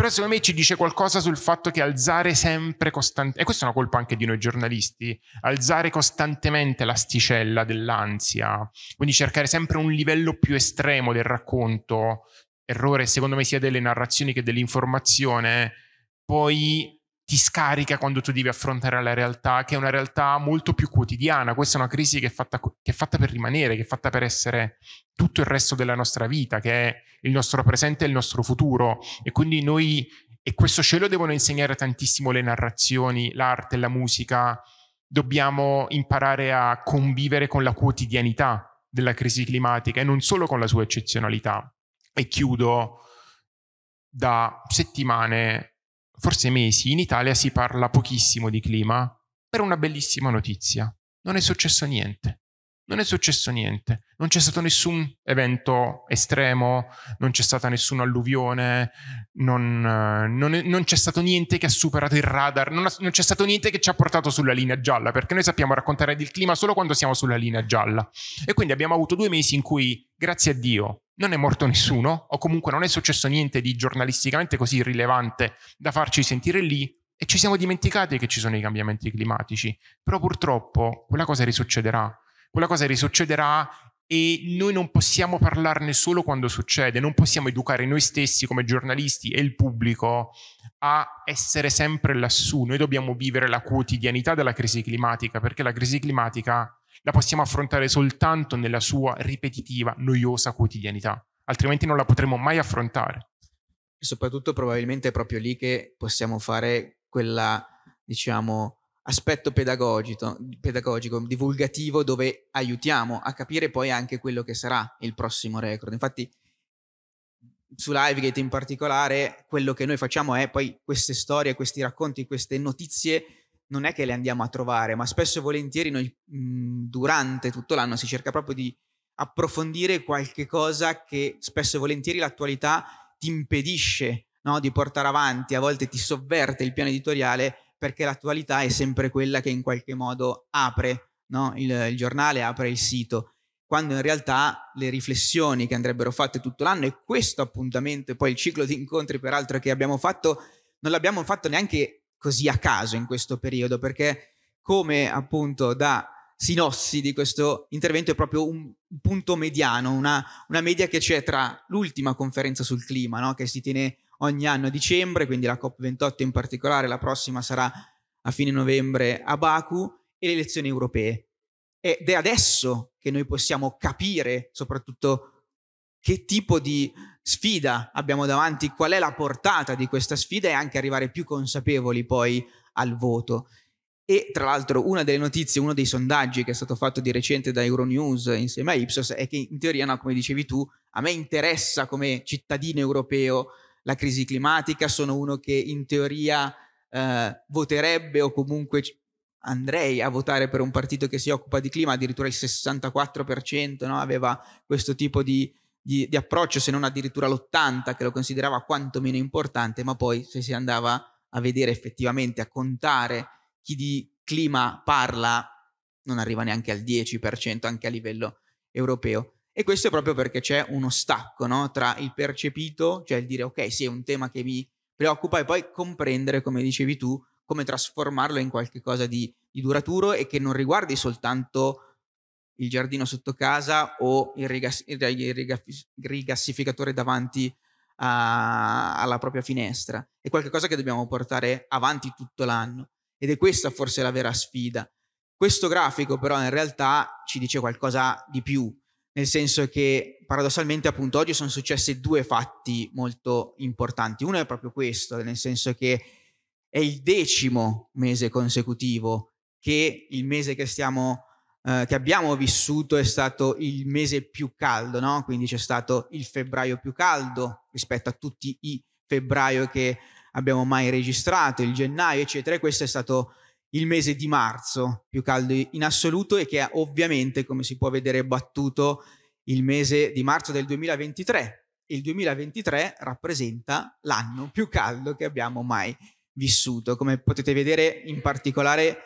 Però secondo me ci dice qualcosa sul fatto che alzare sempre costantemente, e questa è una colpa anche di noi giornalisti, alzare costantemente l'asticella dell'ansia, quindi cercare sempre un livello più estremo del racconto, errore secondo me sia delle narrazioni che dell'informazione, poi ti scarica quando tu devi affrontare la realtà, che è una realtà molto più quotidiana. Questa è una crisi che è, fatta, che è fatta, per rimanere, che è fatta per essere tutto il resto della nostra vita, che è il nostro presente e il nostro futuro. E quindi noi, e questo cielo devono insegnare tantissimo le narrazioni, l'arte, la musica. Dobbiamo imparare a convivere con la quotidianità della crisi climatica e non solo con la sua eccezionalità. E chiudo da settimane forse mesi, in Italia si parla pochissimo di clima per una bellissima notizia. Non è successo niente non è successo niente, non c'è stato nessun evento estremo, non c'è stata nessuna alluvione, non, eh, non, è, non c'è stato niente che ha superato il radar, non, ha, non, c'è stato niente che ci ha portato sulla linea gialla, perché noi sappiamo raccontare del clima solo quando siamo sulla linea gialla. E quindi abbiamo avuto due mesi in cui, grazie a Dio, non è morto nessuno, o comunque non è successo niente di giornalisticamente così rilevante da farci sentire lì, e ci siamo dimenticati che ci sono i cambiamenti climatici, però purtroppo quella cosa risuccederà quella cosa risuccederà e noi non possiamo parlarne solo quando succede, non possiamo educare noi stessi come giornalisti e il pubblico a essere sempre lassù, noi dobbiamo vivere la quotidianità della crisi climatica perché la crisi climatica la possiamo affrontare soltanto nella sua ripetitiva, noiosa quotidianità, altrimenti non la potremo mai affrontare. soprattutto probabilmente è proprio lì che possiamo fare quella, diciamo, aspetto pedagogico, pedagogico, divulgativo, dove aiutiamo a capire poi anche quello che sarà il prossimo record. Infatti, su Livegate in particolare, quello che noi facciamo è poi queste storie, questi racconti, queste notizie, non è che le andiamo a trovare, ma spesso e volentieri noi mh, mhmm, durante tutto l'anno si cerca proprio di approfondire qualche cosa che spesso e volentieri l'attualità ti impedisce no? di portare avanti, a volte ti sovverte il piano editoriale perché l'attualità è sempre quella che in qualche modo apre no? il, il giornale, apre il sito, quando in realtà le riflessioni che andrebbero fatte tutto l'anno e questo appuntamento e poi il ciclo di incontri peraltro che abbiamo fatto, non l'abbiamo fatto neanche così a caso in questo periodo, perché come appunto da sinossi di questo intervento è proprio un punto mediano, una, una media che c'è tra l'ultima conferenza sul clima, no? che si tiene ogni anno a dicembre, quindi la COP28 in particolare, la prossima sarà a fine novembre a Baku, e le elezioni europee. Ed è adesso che noi possiamo capire soprattutto che tipo di sfida abbiamo davanti, qual è la portata di questa sfida e anche arrivare più consapevoli poi al voto. E tra l'altro una delle notizie, uno dei sondaggi che è stato fatto di recente da Euronews insieme a Ipsos è che in teoria, no, come dicevi tu, a me interessa come cittadino europeo la crisi climatica, sono uno che in teoria eh, voterebbe o comunque andrei a votare per un partito che si occupa di clima, addirittura il 64% no? aveva questo tipo di, di, di, approccio, se non addirittura l'80% che lo considerava quantomeno importante, ma poi se si andava a vedere effettivamente, a contare chi di clima parla, non arriva neanche al 10% anche a livello europeo. E questo è proprio perché c'è uno stacco no? tra il percepito, cioè il dire ok, sì, è un tema che mi preoccupa, e poi comprendere, come dicevi tu, come trasformarlo in qualcosa di, di duraturo e che non riguardi soltanto il giardino sotto casa o il, rigas- il rigas- rigassificatore davanti a- alla propria finestra. È qualcosa che dobbiamo portare avanti tutto l'anno ed è questa forse la vera sfida. Questo grafico però in realtà ci dice qualcosa di più, nel senso che paradossalmente appunto oggi sono successi due fatti molto importanti. Uno è proprio questo, nel senso che è il decimo mese consecutivo che il mese che, stiamo, eh, che abbiamo vissuto è stato il mese più caldo, no? Quindi c'è stato il febbraio più caldo rispetto a tutti i febbraio che abbiamo mai registrato, il gennaio, eccetera. E questo è stato il mese di marzo più caldo in assoluto e che è ovviamente, come si può vedere, battuto il mese di marzo del 2023. Il 2023 rappresenta l'anno più caldo che abbiamo mai vissuto. Come potete vedere, in particolare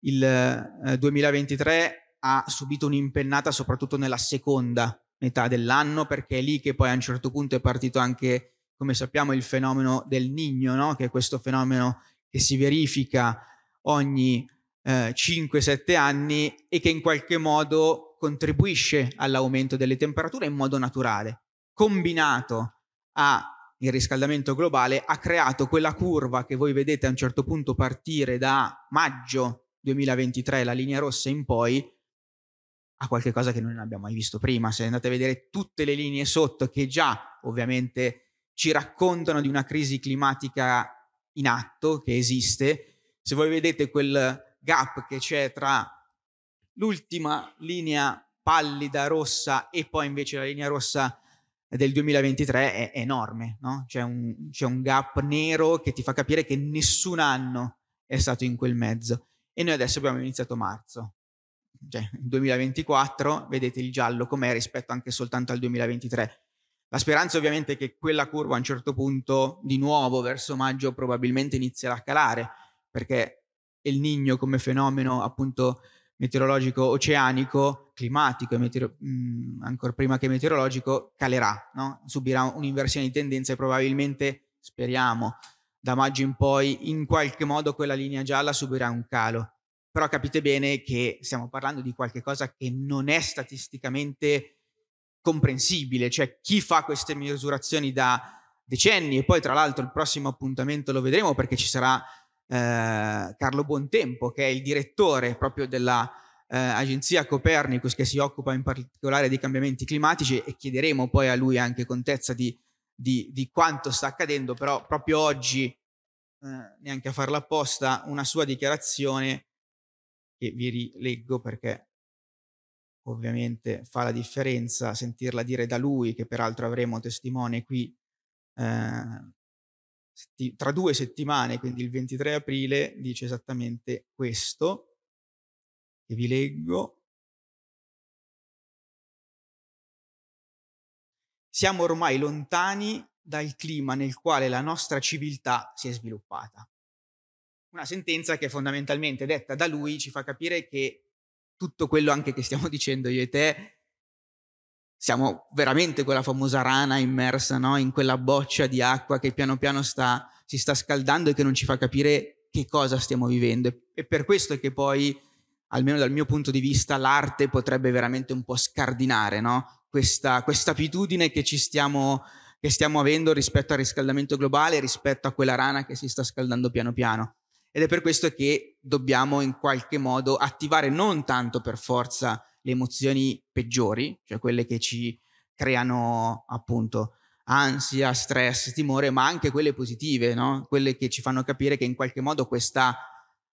il 2023 eh, ha subito un'impennata soprattutto nella seconda metà dell'anno perché è lì che poi a un certo punto è partito anche, come sappiamo, il fenomeno del nigno, no? che è questo fenomeno che si verifica ogni eh, 5-7 anni e che in qualche modo contribuisce all'aumento delle temperature in modo naturale, combinato al riscaldamento globale ha creato quella curva che voi vedete a un certo punto partire da maggio 2023, la linea rossa in poi, a qualcosa che non abbiamo mai visto prima. Se andate a vedere tutte le linee sotto che già ovviamente ci raccontano di una crisi climatica in atto che esiste, se voi vedete quel gap che c'è tra l'ultima linea pallida rossa e poi invece la linea rossa del 2023 è enorme, no? c'è, un, c'è un gap nero che ti fa capire che nessun anno è stato in quel mezzo. E noi adesso abbiamo iniziato marzo, cioè 2024, vedete il giallo com'è rispetto anche soltanto al 2023. La speranza ovviamente è che quella curva a un certo punto di nuovo verso maggio probabilmente inizierà a calare, perché il nigno come fenomeno appunto meteorologico oceanico, climatico meteoro- mh, mm, ancora prima che meteorologico, calerà, no? subirà un'inversione di tendenza e probabilmente, speriamo, da maggio in poi in qualche modo quella linea gialla subirà un calo. Però capite bene che stiamo parlando di qualcosa che non è statisticamente comprensibile, cioè chi fa queste misurazioni da decenni e poi tra l'altro il prossimo appuntamento lo vedremo perché ci sarà eh, Carlo Bontempo, che è il direttore proprio dell'agenzia eh, Copernicus che si occupa in particolare di cambiamenti climatici e chiederemo poi a lui anche contezza di, di, di quanto sta accadendo, però proprio oggi, eh, neanche a farla apposta, una sua dichiarazione che vi rileggo perché ovviamente fa la differenza sentirla dire da lui, che peraltro avremo testimone qui eh, tra due settimane, quindi il 23 aprile, dice esattamente questo, e vi leggo. Siamo ormai lontani dal clima nel quale la nostra civiltà si è sviluppata. Una sentenza che fondamentalmente detta da lui ci fa capire che tutto quello anche che stiamo dicendo io e te siamo veramente quella famosa rana immersa no? in quella boccia di acqua che piano piano sta, si sta scaldando e che non ci fa capire che cosa stiamo vivendo. E per questo che poi, almeno dal mio punto di vista, l'arte potrebbe veramente un po' scardinare no? questa, questa abitudine che ci stiamo che stiamo avendo rispetto al riscaldamento globale, rispetto a quella rana che si sta scaldando piano piano. Ed è per questo che dobbiamo in qualche modo attivare non tanto per forza le emozioni peggiori, cioè quelle che ci creano appunto ansia, stress, timore, ma anche quelle positive, no? quelle che ci fanno capire che in qualche modo questa,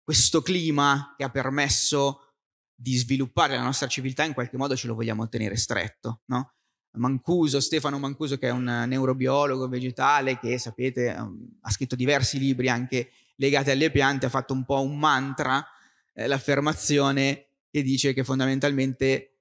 questo clima che ha permesso di sviluppare la nostra civiltà in qualche modo ce lo vogliamo tenere stretto. No? Mancuso, Stefano Mancuso, che è un neurobiologo vegetale che sapete ehm, ha scritto diversi libri anche legati alle piante, ha fatto un po' un mantra, eh, l'affermazione che dice che fondamentalmente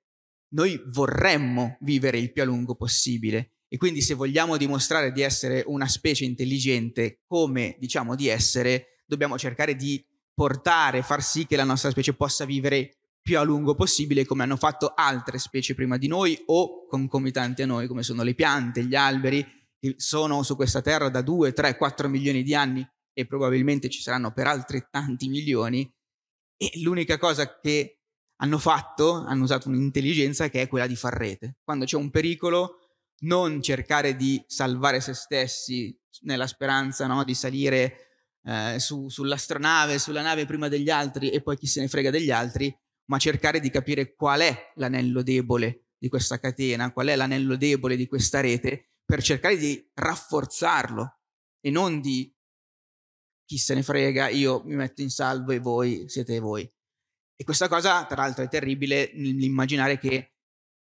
noi vorremmo vivere il più a lungo possibile e quindi se vogliamo dimostrare di essere una specie intelligente come diciamo di essere, dobbiamo cercare di portare, far sì che la nostra specie possa vivere più a lungo possibile come hanno fatto altre specie prima di noi o concomitanti a noi come sono le piante, gli alberi che sono su questa terra da 2, 3, 4 milioni di anni e probabilmente ci saranno per altri tanti milioni e l'unica cosa che hanno fatto, hanno usato un'intelligenza che è quella di far rete. Quando c'è un pericolo, non cercare di salvare se stessi nella speranza no, di salire eh, su, sull'astronave, sulla nave prima degli altri e poi chi se ne frega degli altri, ma cercare di capire qual è l'anello debole di questa catena, qual è l'anello debole di questa rete, per cercare di rafforzarlo e non di chi se ne frega, io mi metto in salvo e voi siete voi. E questa cosa, tra l'altro, è terribile nell'immaginare che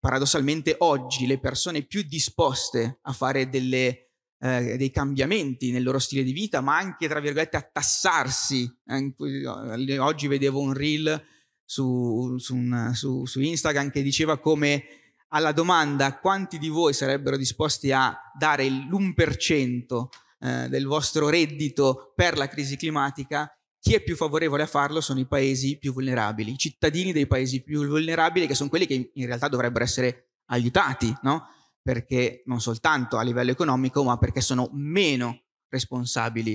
paradossalmente oggi le persone più disposte a fare delle, eh, dei cambiamenti nel loro stile di vita, ma anche, tra virgolette, a tassarsi. Eh, eh, oggi vedevo un reel su, su, un, su, su Instagram che diceva come alla domanda quanti di voi sarebbero disposti a dare l'1% eh, del vostro reddito per la crisi climatica, chi è più favorevole a farlo sono i paesi più vulnerabili, i cittadini dei paesi più vulnerabili, che sono quelli che in realtà dovrebbero essere aiutati, no? Perché non soltanto a livello economico, ma perché sono meno responsabili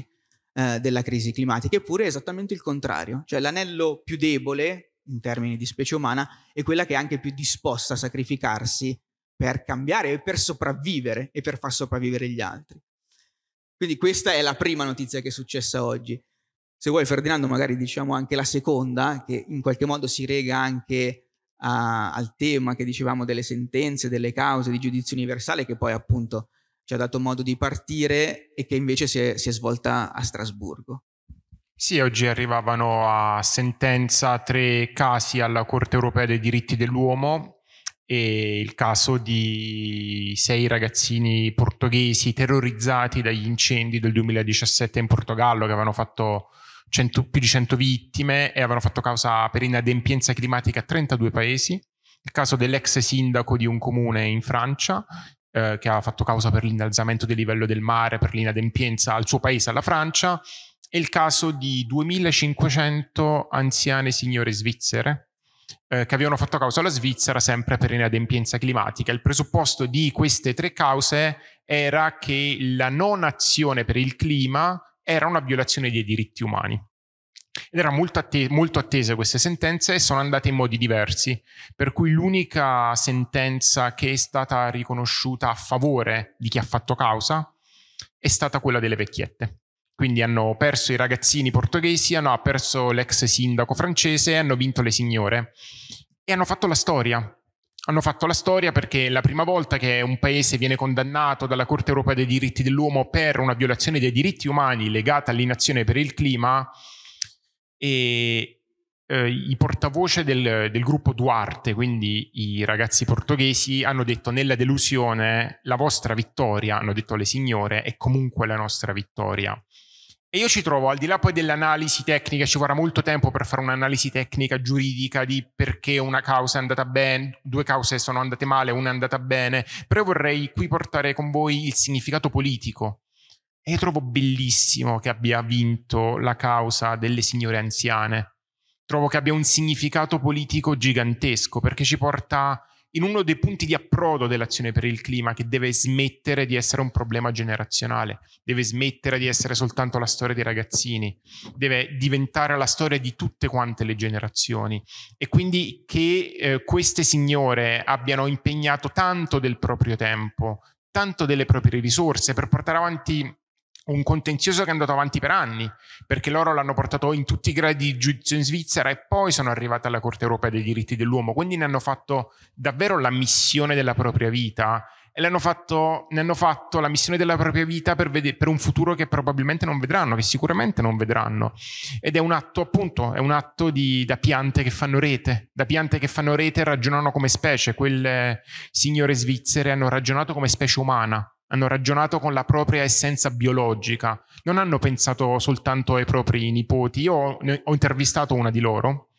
eh, della crisi climatica. Eppure è esattamente il contrario, cioè l'anello più debole, in termini di specie umana, è quella che è anche più disposta a sacrificarsi per cambiare e per sopravvivere e per far sopravvivere gli altri. Quindi questa è la prima notizia che è successa oggi se vuoi Ferdinando magari diciamo anche la seconda, che in qualche modo si rega anche a, al tema che dicevamo delle sentenze, delle cause di giudizio universale, che poi appunto ci ha dato modo di partire e che invece si è, si è svolta a Strasburgo. Sì, oggi arrivavano a sentenza tre casi alla Corte europea dei diritti dell'uomo e il caso di sei ragazzini portoghesi terrorizzati dagli incendi del 2017 in Portogallo che avevano fatto 100, più di 100 vittime e avevano fatto causa per inadempienza climatica a 32 paesi. Il caso dell'ex sindaco di un comune in Francia eh, che ha fatto causa per l'innalzamento del livello del mare, per l'inadempienza al suo paese, alla Francia, e il caso di 2500 anziane signore svizzere eh, che avevano fatto causa alla Svizzera sempre per inadempienza climatica. Il presupposto di queste tre cause era che la non azione per il clima era una violazione dei diritti umani. Ed erano molto, atte- molto, attese queste sentenze e sono andate in modi diversi, per cui l'unica sentenza che è stata riconosciuta a favore di chi ha fatto causa è stata quella delle vecchiette. Quindi hanno perso i ragazzini portoghesi, hanno perso l'ex sindaco francese e hanno vinto le signore. E hanno fatto la storia, hanno fatto la storia perché è la prima volta che un paese viene condannato dalla Corte europea dei diritti dell'uomo per una violazione dei diritti umani legata all'inazione per il clima e eh, i portavoce del, del, gruppo Duarte, quindi i ragazzi portoghesi, hanno detto nella delusione la vostra vittoria, hanno detto le signore, è comunque la nostra vittoria. E io ci trovo, al di là poi dell'analisi tecnica, ci vorrà molto tempo per fare un'analisi tecnica giuridica di perché una causa è andata bene, due cause sono andate male, una è andata bene, però vorrei qui portare con voi il significato politico. E io trovo bellissimo che abbia vinto la causa delle signore anziane. Trovo che abbia un significato politico gigantesco perché ci porta in uno dei punti di approdo dell'azione per il clima che deve smettere di essere un problema generazionale, deve smettere di essere soltanto la storia dei ragazzini, deve diventare la storia di tutte quante le generazioni e quindi che eh, queste signore abbiano impegnato tanto del proprio tempo, tanto delle proprie risorse per portare avanti un contenzioso che è andato avanti per anni, perché loro l'hanno portato in tutti i gradi di giudizio in Svizzera e poi sono arrivati alla Corte europea dei diritti dell'uomo, quindi ne hanno fatto davvero la missione della propria vita e ne hanno fatto, ne hanno fatto la missione della propria vita per, vede- per, un futuro che probabilmente non vedranno, che sicuramente non vedranno. Ed è un atto appunto, è un atto di, da piante che fanno rete, da piante che fanno rete ragionano come specie, quelle signore svizzere hanno ragionato come specie umana hanno ragionato con la propria essenza biologica, non hanno pensato soltanto ai propri nipoti. Io ho, intervistato una di loro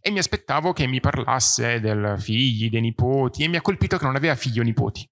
e mi aspettavo che mi parlasse del figli, dei nipoti e mi ha colpito che non aveva figli o nipoti.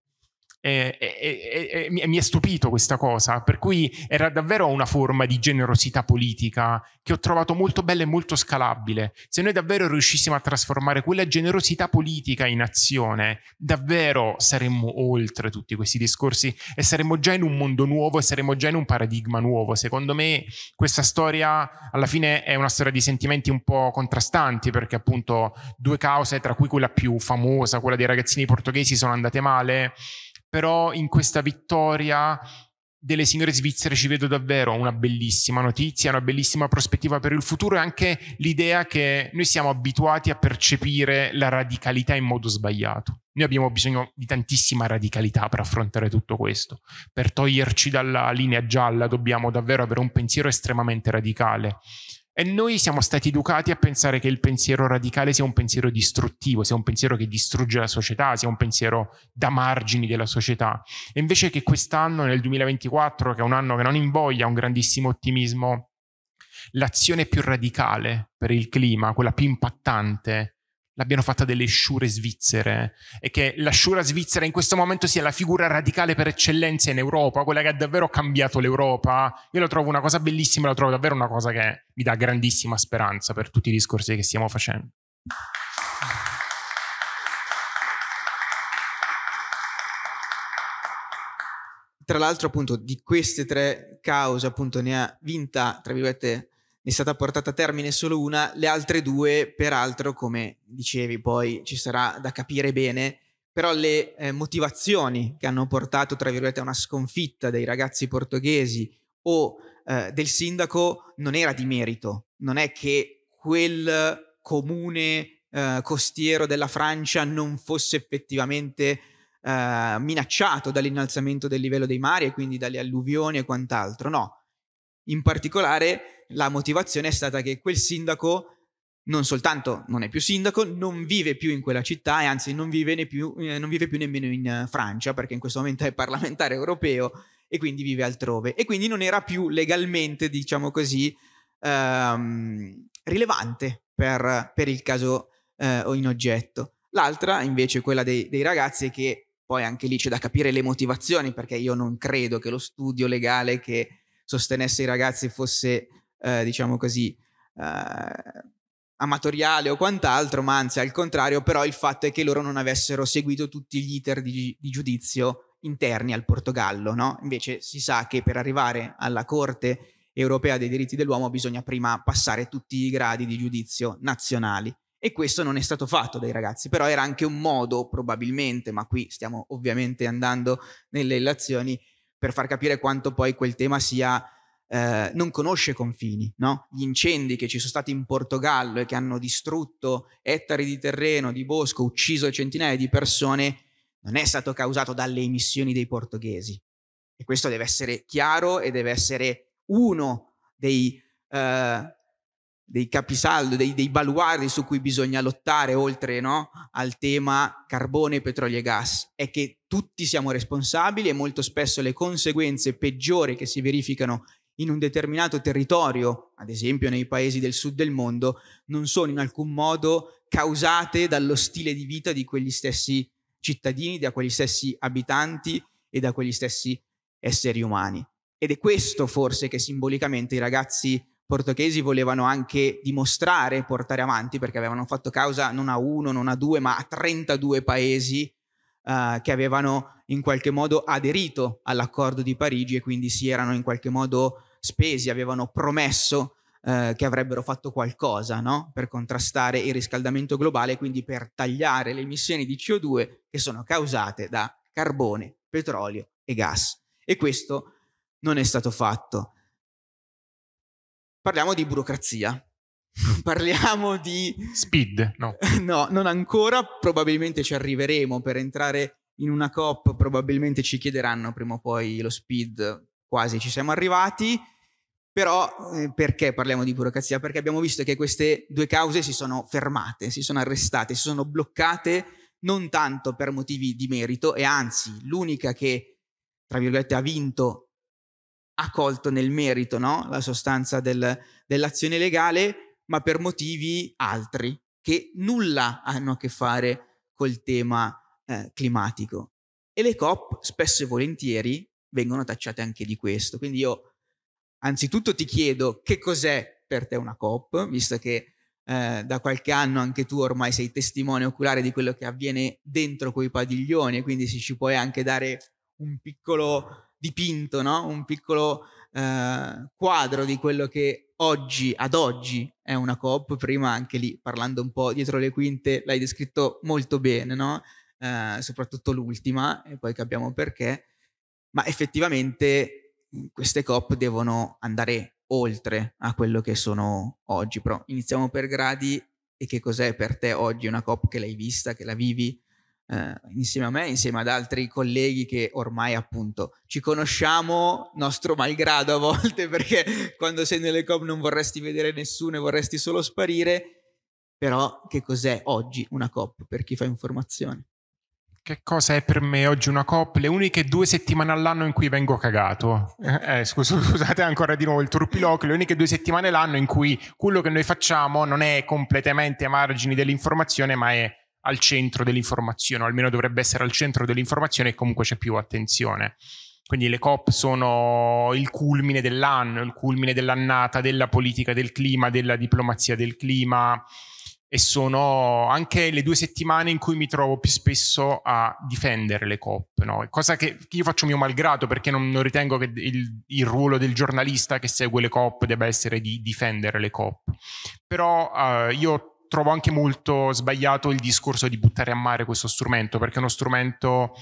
E, e, e, mi è stupito questa cosa, per cui era davvero una forma di generosità politica che ho trovato molto bella e molto scalabile. Se noi davvero riuscissimo a trasformare quella generosità politica in azione, davvero saremmo oltre tutti questi discorsi e saremmo già in un mondo nuovo e saremmo già in un paradigma nuovo. Secondo me questa storia alla fine è una storia di sentimenti un po' contrastanti perché appunto due cause, tra cui quella più famosa, quella dei ragazzini portoghesi, sono andate male però in questa vittoria delle signore svizzere ci vedo davvero una bellissima notizia, una bellissima prospettiva per il futuro e anche l'idea che noi siamo abituati a percepire la radicalità in modo sbagliato. Noi abbiamo bisogno di tantissima radicalità per affrontare tutto questo. Per toglierci dalla linea gialla dobbiamo davvero avere un pensiero estremamente radicale. E noi siamo stati educati a pensare che il pensiero radicale sia un pensiero distruttivo, sia un pensiero che distrugge la società, sia un pensiero da margini della società. E invece che quest'anno, nel 2024, che è un anno che non invoglia un grandissimo ottimismo, l'azione più radicale per il clima, quella più impattante, l'abbiano fatta delle sciure svizzere eh. e che la sciura svizzera in questo momento sia la figura radicale per eccellenza in Europa, quella che ha davvero cambiato l'Europa. Io la trovo una cosa bellissima, la trovo davvero una cosa che mi dà grandissima speranza per tutti i discorsi che stiamo facendo. Tra l'altro appunto di queste tre cause appunto ne ha vinta, tra virgolette, è stata portata a termine solo una, le altre due, peraltro, come dicevi, poi ci sarà da capire bene, però le eh, motivazioni che hanno portato, tra virgolette, a una sconfitta dei ragazzi portoghesi o eh, del sindaco non era di merito, non è che quel comune eh, costiero della Francia non fosse effettivamente eh, minacciato dall'innalzamento del livello dei mari e quindi dalle alluvioni e quant'altro, no. In particolare la motivazione è stata che quel sindaco non soltanto non è più sindaco, non vive più in quella città e anzi non vive, più, eh, non vive più nemmeno in eh, Francia perché in questo momento è parlamentare europeo e quindi vive altrove e quindi non era più legalmente, diciamo così, ehm, rilevante per, per, il caso eh, in oggetto. L'altra invece quella dei, dei ragazzi che poi anche lì c'è da capire le motivazioni perché io non credo che lo studio legale che sostenesse i ragazzi fosse eh, diciamo così, eh, amatoriale o quant'altro, ma anzi al contrario, però il fatto è che loro non avessero seguito tutti gli iter di, di giudizio interni al Portogallo, no? Invece si sa che per arrivare alla Corte europea dei diritti dell'uomo bisogna prima passare tutti i gradi di giudizio nazionali e questo non è stato fatto dai ragazzi, però era anche un modo probabilmente, ma qui stiamo ovviamente andando nelle relazioni per far capire quanto poi quel tema sia eh, non conosce confini, no? Gli incendi che ci sono stati in Portogallo e che hanno distrutto ettari di terreno, di bosco, ucciso centinaia di persone, non è stato causato dalle emissioni dei portoghesi. E questo deve essere chiaro e deve essere uno dei, eh, dei capisaldi, dei, dei, baluardi su cui bisogna lottare oltre no? al tema carbone, petrolio e gas. È che tutti siamo responsabili e molto spesso le conseguenze peggiori che si verificano in un determinato territorio, ad esempio nei paesi del sud del mondo, non sono in alcun modo causate dallo stile di vita di quegli stessi cittadini, da quegli stessi abitanti e da quegli stessi esseri umani. Ed è questo forse che simbolicamente i ragazzi portoghesi volevano anche dimostrare, portare avanti, perché avevano fatto causa non a uno, non a due, ma a 32 paesi uh, che avevano in qualche modo aderito all'accordo di Parigi e quindi si erano in qualche modo spesi, avevano promesso eh, che avrebbero fatto qualcosa no? per contrastare il riscaldamento globale, quindi per tagliare le emissioni di CO2 che sono causate da carbone, petrolio e gas. E questo non è stato fatto. Parliamo di burocrazia, parliamo di... Speed, no? no, non ancora, probabilmente ci arriveremo per entrare in una COP, probabilmente ci chiederanno prima o poi lo speed quasi ci siamo arrivati, però eh, perché parliamo di burocrazia? Perché abbiamo visto che queste due cause si sono fermate, si sono arrestate, si sono bloccate non tanto per motivi di merito e anzi l'unica che, tra virgolette, ha vinto, ha colto nel merito no? la sostanza del, dell'azione legale, ma per motivi altri che nulla hanno a che fare col tema eh, climatico. E le COP spesso e volentieri vengono tacciate anche di questo. Quindi io anzitutto ti chiedo che cos'è per te una COP, visto che eh, da qualche anno anche tu ormai sei testimone oculare di quello che avviene dentro quei padiglioni, e quindi se ci puoi anche dare un piccolo dipinto, no? un piccolo eh, quadro di quello che oggi, ad oggi, è una COP, prima anche lì parlando un po' dietro le quinte l'hai descritto molto bene, no? eh, soprattutto l'ultima, e poi capiamo perché ma effettivamente mhmm, queste COP devono andare oltre a quello che sono oggi. Però iniziamo per gradi e che cos'è per te oggi una COP che l'hai vista, che la vivi eh, insieme a me, insieme ad altri colleghi che ormai appunto ci conosciamo, nostro malgrado a volte, perché quando sei nelle COP non vorresti vedere nessuno e vorresti solo sparire, però che cos'è oggi una COP per chi fa informazione? che cosa è per me oggi una COP? Le uniche due settimane all'anno in cui vengo cagato. Eh, eh scus- scusate ancora di nuovo il turpiloquio, le uniche due settimane l'anno in cui quello che noi facciamo non è completamente ai margini dell'informazione, ma è al centro dell'informazione, o almeno dovrebbe essere al centro dell'informazione e comunque c'è più attenzione. Quindi le COP sono il culmine dell'anno, il culmine dell'annata, della politica del clima, della diplomazia del clima, e sono anche le due settimane in cui mi trovo più spesso a difendere le COP, no? cosa che io faccio mio malgrado perché non, non ritengo che il, il, ruolo del giornalista che segue le COP debba essere di difendere le COP, però eh, io trovo anche molto sbagliato il discorso di buttare a mare questo strumento perché è uno strumento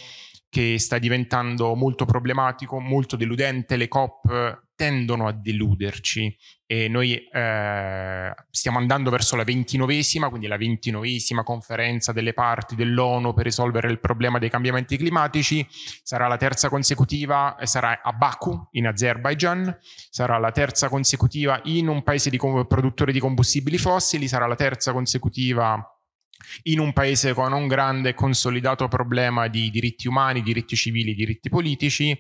che sta diventando molto problematico, molto deludente, le COP tendono a deluderci e noi eh, stiamo andando verso la ventinovesima, quindi la ventinovesima conferenza delle parti dell'ONU per risolvere il problema dei cambiamenti climatici, sarà la terza consecutiva, eh, sarà a Baku in Azerbaijan, sarà la terza consecutiva in un paese di com- produttore di combustibili fossili, sarà la terza consecutiva in un paese con un grande consolidato problema di diritti umani, diritti civili, diritti politici.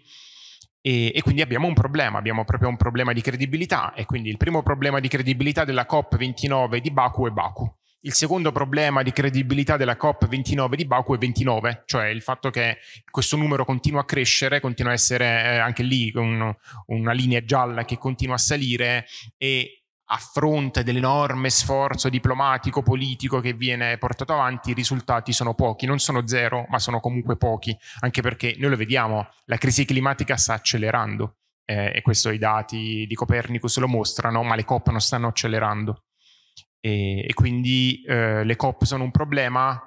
E, e, quindi abbiamo un problema, abbiamo proprio un problema di credibilità e quindi il primo problema di credibilità della COP29 di Baku è Baku. Il secondo problema di credibilità della COP29 di Baku è 29, cioè il fatto che questo numero continua a crescere, continua a essere eh, anche lì un, una linea gialla che continua a salire e a fronte dell'enorme sforzo diplomatico, politico che viene portato avanti, i risultati sono pochi, non sono zero, ma sono comunque pochi, anche perché noi lo vediamo, la crisi climatica sta accelerando eh, e questo i dati di Copernicus lo mostrano, ma le COP non stanno accelerando. E, e quindi eh, le COP sono un problema,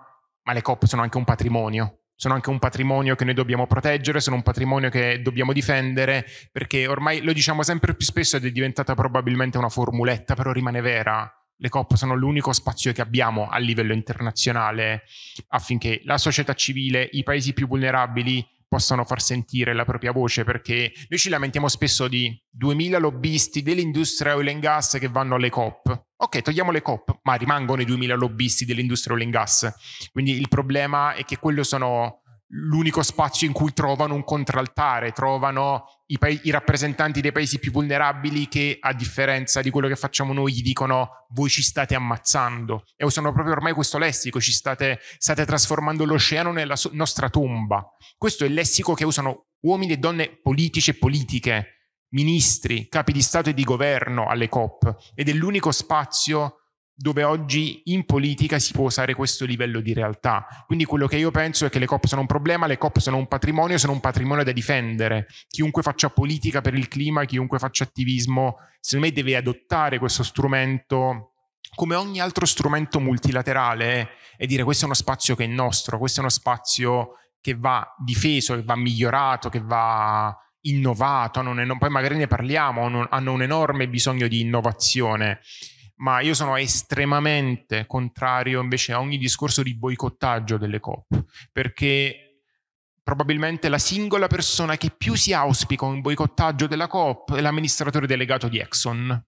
ma le COP sono anche un patrimonio, sono anche un patrimonio che noi dobbiamo proteggere, sono un patrimonio che dobbiamo difendere, perché ormai lo diciamo sempre più spesso ed è diventata probabilmente una formuletta, però rimane vera. Le COP sono l'unico spazio che abbiamo a livello internazionale affinché la società civile, i paesi più vulnerabili possano far sentire la propria voce, perché noi ci lamentiamo spesso di 2000 lobbisti dell'industria oil and gas che vanno alle COP, Ok, togliamo le COP, ma rimangono i 2000 lobbisti dell'industria oil and gas. Quindi il problema è che quello sono l'unico spazio in cui trovano un contraltare, trovano i, pa- i, rappresentanti dei paesi più vulnerabili che a differenza di quello che facciamo noi gli dicono voi ci state ammazzando e usano proprio ormai questo lessico, ci state, state trasformando l'oceano nella so- nostra tomba. Questo è il lessico che usano uomini e donne politici e politiche ministri, capi di Stato e di governo alle COP ed è l'unico spazio dove oggi in politica si può usare questo livello di realtà. Quindi quello che io penso è che le COP sono un problema, le COP sono un patrimonio, sono un patrimonio da difendere. Chiunque faccia politica per il clima, chiunque faccia attivismo, secondo me deve adottare questo strumento come ogni altro strumento multilaterale eh, e dire questo è uno spazio che è nostro, questo è uno spazio che va difeso, che va migliorato, che va innovato, hanno un, poi magari ne parliamo, hanno, hanno un enorme bisogno di innovazione, ma io sono estremamente contrario invece a ogni discorso di boicottaggio delle COP, perché probabilmente la singola persona che più si auspica un boicottaggio della COP è l'amministratore delegato di Exxon.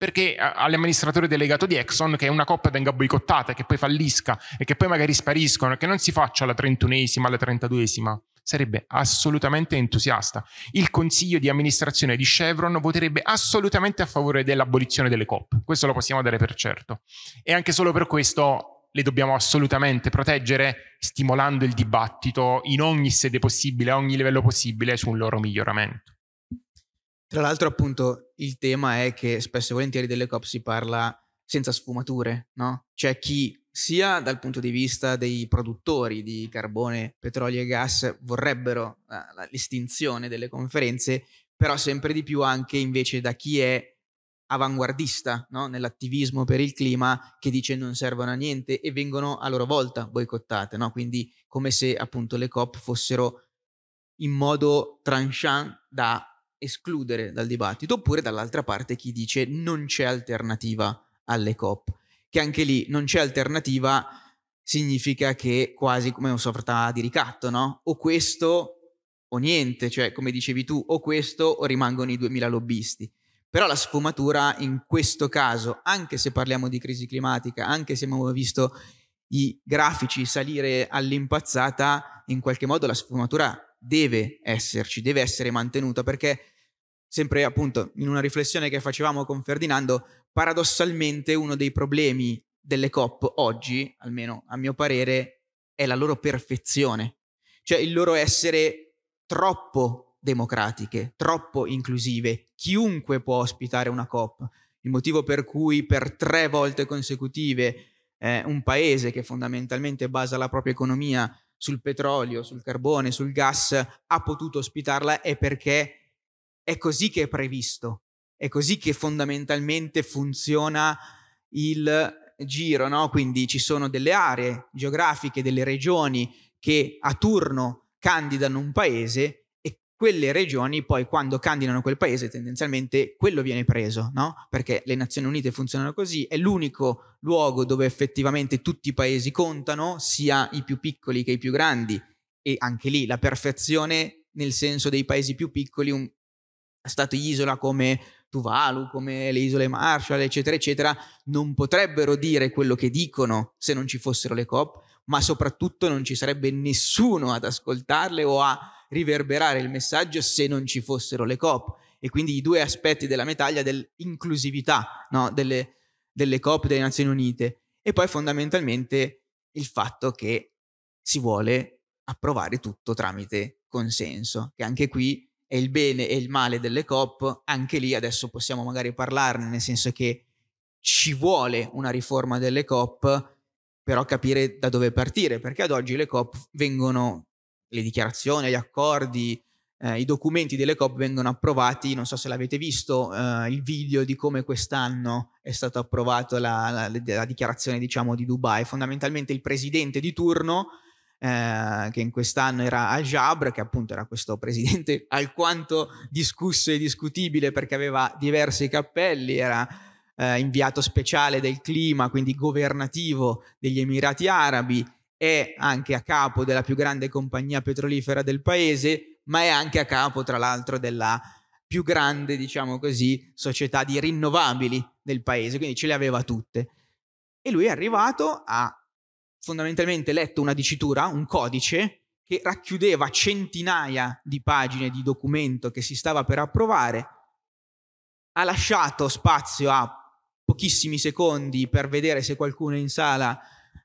Perché all'amministratore delegato di Exxon che una COP venga boicottata, che poi fallisca e che poi magari spariscono, che non si faccia la 31esima, la 32esima sarebbe assolutamente entusiasta. Il consiglio di amministrazione di Chevron voterebbe assolutamente a favore dell'abolizione delle COP. Questo lo possiamo dare per certo. E anche solo per questo le dobbiamo assolutamente proteggere, stimolando il dibattito in ogni sede possibile, a ogni livello possibile, sul loro miglioramento. Tra l'altro, appunto, il tema è che spesso e volentieri delle COP si parla senza sfumature, no? C'è chi sia dal punto di vista dei produttori di carbone, petrolio e gas, vorrebbero eh, l'estinzione delle conferenze, però sempre di più anche invece da chi è avanguardista no? nell'attivismo per il clima che dice non servono a niente e vengono a loro volta boicottate, no? quindi come se appunto le COP fossero in modo tranchant da escludere dal dibattito, oppure dall'altra parte chi dice non c'è alternativa alle COP che anche lì non c'è alternativa, significa che quasi come una sorta di ricatto, no? O questo o niente, cioè come dicevi tu, o questo o rimangono i 2000 lobbisti. Però la sfumatura in questo caso, anche se parliamo di crisi climatica, anche se abbiamo visto i grafici salire all'impazzata, in qualche modo la sfumatura deve esserci, deve essere mantenuta, perché sempre appunto in una riflessione che facevamo con Ferdinando, paradossalmente uno dei problemi delle COP oggi, almeno a mio parere, è la loro perfezione, cioè il loro essere troppo democratiche, troppo inclusive. Chiunque può ospitare una COP. Il motivo per cui per tre volte consecutive eh, un paese che fondamentalmente basa la propria economia sul petrolio, sul carbone, sul gas, ha potuto ospitarla è perché è così che è previsto. È così che fondamentalmente funziona il giro, no? Quindi ci sono delle aree geografiche, delle regioni che a turno candidano un paese e quelle regioni poi quando candidano quel paese tendenzialmente quello viene preso, no? Perché le Nazioni Unite funzionano così, è l'unico luogo dove effettivamente tutti i paesi contano, sia i più piccoli che i più grandi e anche lì la perfezione nel senso dei paesi più piccoli un stato isola come Tuvalu, come le isole Marshall, eccetera, eccetera, non potrebbero dire quello che dicono se non ci fossero le COP, ma soprattutto non ci sarebbe nessuno ad ascoltarle o a riverberare il messaggio se non ci fossero le COP. E quindi i due aspetti della medaglia dell'inclusività no? delle, delle COP delle Nazioni Unite e poi fondamentalmente il fatto che si vuole approvare tutto tramite consenso, che anche qui e il bene e il male delle COP, anche lì adesso possiamo magari parlarne, nel senso che ci vuole una riforma delle COP, però capire da dove partire, perché ad oggi le COP vengono, le dichiarazioni, gli accordi, eh, i documenti delle COP vengono approvati, non so se l'avete visto, eh, il video di come quest'anno è stata approvata la, la, la dichiarazione diciamo, di Dubai, fondamentalmente il presidente di turno eh, che in quest'anno era Al Jabr, che appunto era questo presidente alquanto discusso e discutibile perché aveva diversi cappelli, era eh, inviato speciale del clima, quindi governativo degli Emirati Arabi, è anche a capo della più grande compagnia petrolifera del paese, ma è anche a capo, tra l'altro, della più grande, diciamo così, società di rinnovabili del paese, quindi ce le aveva tutte. E lui è arrivato a fondamentalmente letto una dicitura, un codice, che racchiudeva centinaia di pagine di documento che si stava per approvare, ha lasciato spazio a pochissimi secondi per vedere se qualcuno in sala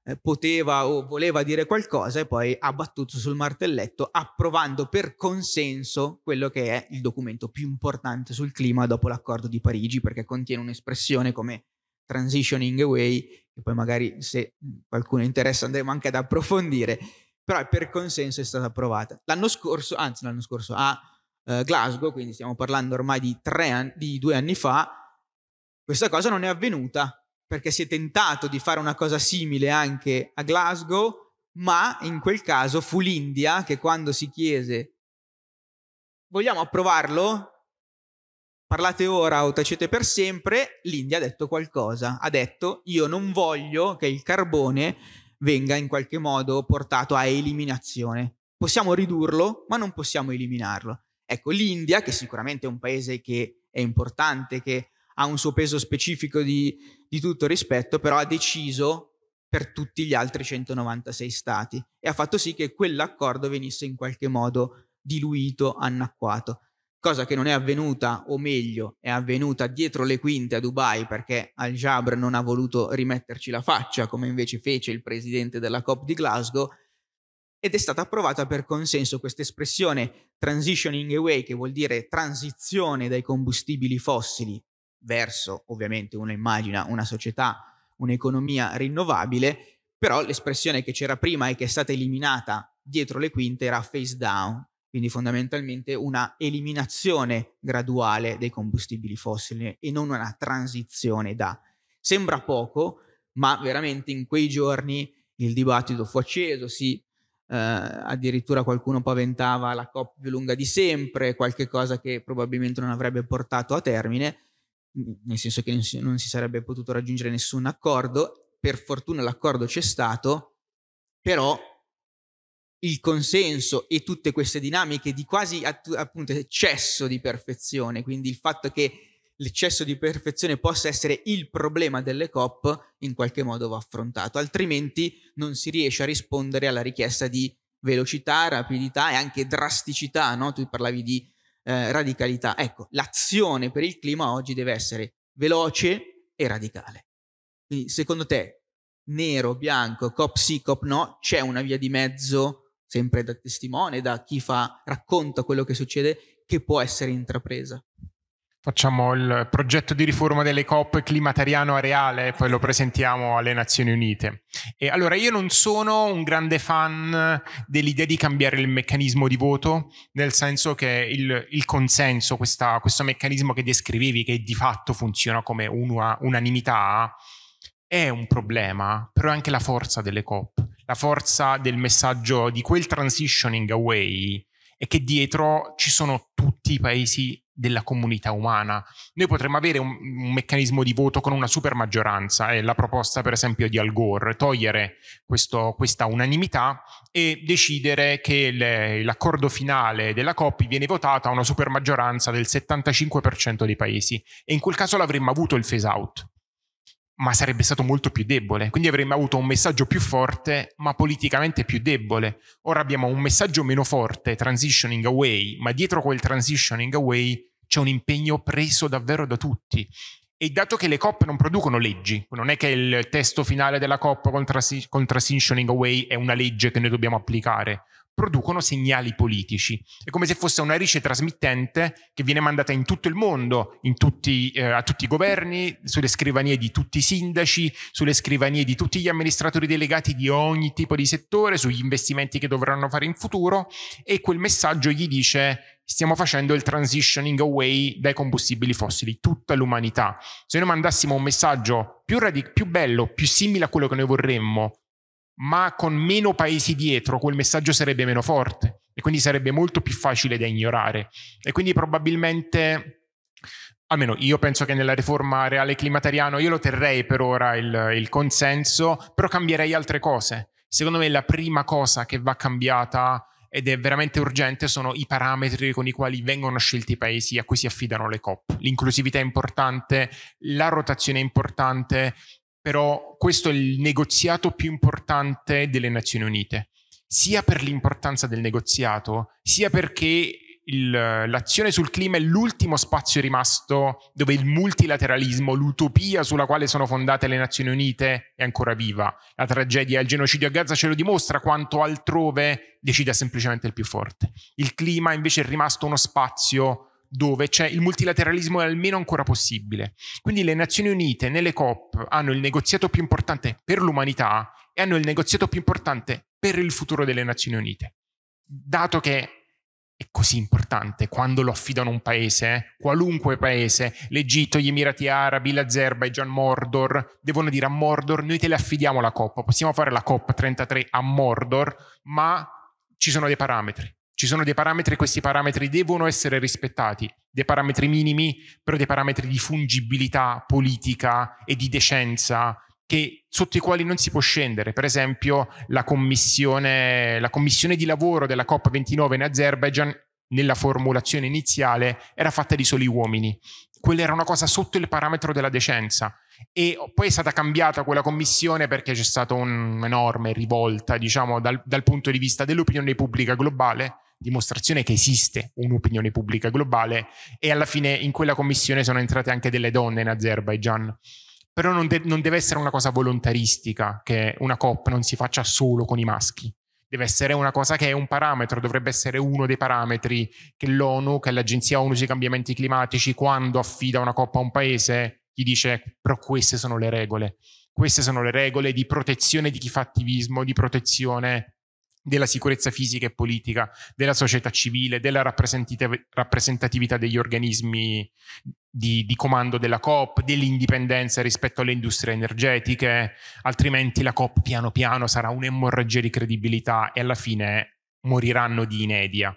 eh, poteva o voleva dire qualcosa e poi ha battuto sul martelletto approvando per consenso quello che è il documento più importante sul clima dopo l'accordo di Parigi perché contiene un'espressione come transitioning away che poi magari se mhmm, qualcuno interessa andremo anche ad approfondire, però per consenso è stata approvata. L'anno scorso, anzi l'anno scorso, a eh, Glasgow, quindi stiamo parlando ormai di, an- di due anni fa, questa cosa non è avvenuta perché si è tentato di fare una cosa simile anche a Glasgow, ma in quel caso fu l'India che quando si chiese vogliamo approvarlo parlate ora o tacete per sempre, l'India ha detto qualcosa, ha detto io non voglio che il carbone venga in qualche modo portato a eliminazione. Possiamo ridurlo, ma non possiamo eliminarlo. Ecco, l'India, che sicuramente è un paese che è importante, che ha un suo peso specifico di, di tutto rispetto, però ha deciso per tutti gli altri 196 stati e ha fatto sì che quell'accordo venisse in qualche modo diluito, annacquato cosa che non è avvenuta, o meglio, è avvenuta dietro le quinte a Dubai perché Al-Jabr non ha voluto rimetterci la faccia, come invece fece il presidente della COP di Glasgow, ed è stata approvata per consenso questa espressione transitioning away, che vuol dire transizione dai combustibili fossili verso, ovviamente uno immagina, una società, un'economia rinnovabile, però l'espressione che c'era prima e che è stata eliminata dietro le quinte era face down, quindi fondamentalmente una eliminazione graduale dei combustibili fossili e non una transizione da. Sembra poco, ma veramente in quei giorni il dibattito fu acceso, si Uh, eh, addirittura qualcuno paventava la COP più lunga di sempre, qualche cosa che probabilmente non avrebbe portato a termine, nel senso che non si, non si sarebbe potuto raggiungere nessun accordo. Per fortuna l'accordo c'è stato, però il consenso e tutte queste dinamiche di quasi appunto eccesso di perfezione, quindi il fatto che l'eccesso di perfezione possa essere il problema delle COP, in qualche modo va affrontato, altrimenti non si riesce a rispondere alla richiesta di velocità, rapidità e anche drasticità, no? tu parlavi di eh, radicalità. Ecco, l'azione per il clima oggi deve essere veloce e radicale. Quindi secondo te, nero, bianco, COP sì, COP no, c'è una via di mezzo? sempre da testimone, da chi fa, racconta quello che succede, che può essere intrapresa. Facciamo il progetto di riforma delle COP climatariano areale, poi lo presentiamo alle Nazioni Unite. E allora, io non sono un grande fan dell'idea di cambiare il meccanismo di voto, nel senso che il, il consenso, questa, questo meccanismo che descrivevi, che di fatto funziona come una, unanimità, è un problema, però è anche la forza delle COP la forza del messaggio di quel transitioning away è che dietro ci sono tutti i paesi della comunità umana. Noi potremmo avere un, un, meccanismo di voto con una super maggioranza, è la proposta per esempio di Al Gore, togliere questo, questa unanimità e decidere che le, l'accordo finale della COP viene votato a una super maggioranza del 75% dei paesi e in quel caso l'avremmo avuto il phase out ma sarebbe stato molto più debole. Quindi avremmo avuto un messaggio più forte, ma politicamente più debole. Ora abbiamo un messaggio meno forte, transitioning away, ma dietro quel transitioning away c'è un impegno preso davvero da tutti. E dato che le COP non producono leggi, non è che il testo finale della COP con, trans- con transitioning away è una legge che noi dobbiamo applicare, producono segnali politici. È come se fosse una rice trasmittente che viene mandata in tutto il mondo, tutti, eh, a tutti i governi, sulle scrivanie di tutti i sindaci, sulle scrivanie di tutti gli amministratori delegati di ogni tipo di settore, sugli investimenti che dovranno fare in futuro e quel messaggio gli dice stiamo facendo il transitioning away dai combustibili fossili, tutta l'umanità. Se noi mandassimo un messaggio più, radic- più bello, più simile a quello che noi vorremmo, ma con meno paesi dietro quel messaggio sarebbe meno forte e quindi sarebbe molto più facile da ignorare. E quindi probabilmente almeno io penso che nella riforma reale climatariano io lo terrei per ora il, il, consenso, però cambierei altre cose. Secondo me la prima cosa che va cambiata ed è veramente urgente sono i parametri con i quali vengono scelti i paesi a cui si affidano le COP. L'inclusività è importante, la rotazione è importante, però questo è il negoziato più importante delle Nazioni Unite, sia per l'importanza del negoziato, sia perché il, l'azione sul clima è l'ultimo spazio rimasto dove il multilateralismo, l'utopia sulla quale sono fondate le Nazioni Unite è ancora viva. La tragedia, il genocidio a Gaza ce lo dimostra quanto altrove decida semplicemente il più forte. Il clima invece è rimasto uno spazio dove c'è il multilateralismo è almeno ancora possibile. Quindi le Nazioni Unite nelle COP hanno il negoziato più importante per l'umanità e hanno il negoziato più importante per il futuro delle Nazioni Unite. Dato che è così importante quando lo affidano un paese, eh? qualunque paese, l'Egitto, gli Emirati Arabi, l'Azerbaijan, Mordor, devono dire a Mordor, noi te le affidiamo la COP, possiamo fare la COP 33 a Mordor, ma ci sono dei parametri. Ci sono dei parametri e questi parametri devono essere rispettati, dei parametri minimi, però dei parametri di fungibilità politica e di decenza che, sotto i quali non si può scendere. Per esempio la commissione, la commissione di lavoro della COP29 in Azerbaijan nella formulazione iniziale era fatta di soli uomini. Quella era una cosa sotto il parametro della decenza e poi è stata cambiata quella commissione perché c'è stata un'enorme rivolta, diciamo, dal, dal punto di vista dell'opinione pubblica globale dimostrazione che esiste un'opinione pubblica globale e alla fine in quella commissione sono entrate anche delle donne in Azerbaijan. Però non, de- non deve essere una cosa volontaristica che una COP non si faccia solo con i maschi, deve essere una cosa che è un parametro, dovrebbe essere uno dei parametri che l'ONU, che l'Agenzia ONU sui cambiamenti climatici, quando affida una COP a un paese, gli dice però queste sono le regole. Queste sono le regole di protezione di chi fa attivismo, di protezione della sicurezza fisica e politica, della società civile, della rappresentatività degli organismi di, di, comando della COP, dell'indipendenza rispetto alle industrie energetiche, altrimenti la COP piano piano sarà un'emorragia di credibilità e alla fine moriranno di inedia.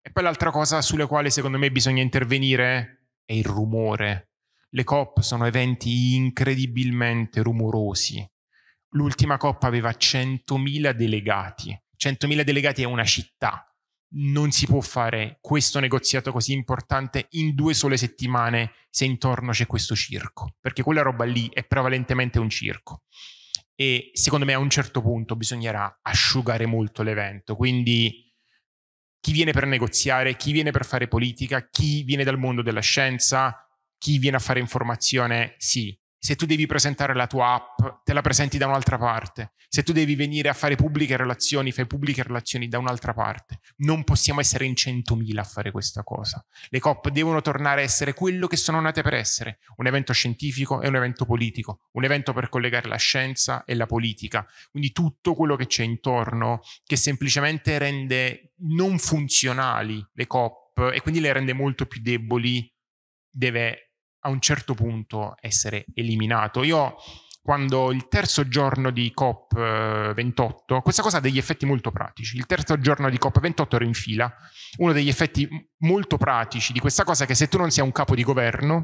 E poi l'altra cosa sulle quali secondo me bisogna intervenire è il rumore. Le COP sono eventi incredibilmente rumorosi. L'ultima COP aveva 100.000 delegati 100.000 delegati è una città, non si può fare questo negoziato così importante in due sole settimane se intorno c'è questo circo, perché quella roba lì è prevalentemente un circo. E secondo me a un certo punto bisognerà asciugare molto l'evento, quindi chi viene per negoziare, chi viene per fare politica, chi viene dal mondo della scienza, chi viene a fare informazione, sì, se tu devi presentare la tua app, te la presenti da un'altra parte. Se tu devi venire a fare pubbliche relazioni, fai pubbliche relazioni da un'altra parte. Non possiamo essere in 100.000 a fare questa cosa. Le COP devono tornare a essere quello che sono nate per essere, un evento scientifico e un evento politico, un evento per collegare la scienza e la politica. Quindi tutto quello che c'è intorno che semplicemente rende non funzionali le COP e quindi le rende molto più deboli deve a un certo punto essere eliminato. Io quando il terzo giorno di COP28, eh, questa cosa ha degli effetti molto pratici, il terzo giorno di COP28 ero in fila, uno degli effetti molto pratici di questa cosa è che se tu non sei un capo di governo,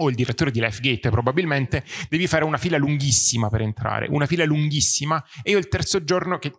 o il direttore di LifeGate probabilmente, devi fare una fila lunghissima per entrare, una fila lunghissima e io il terzo giorno che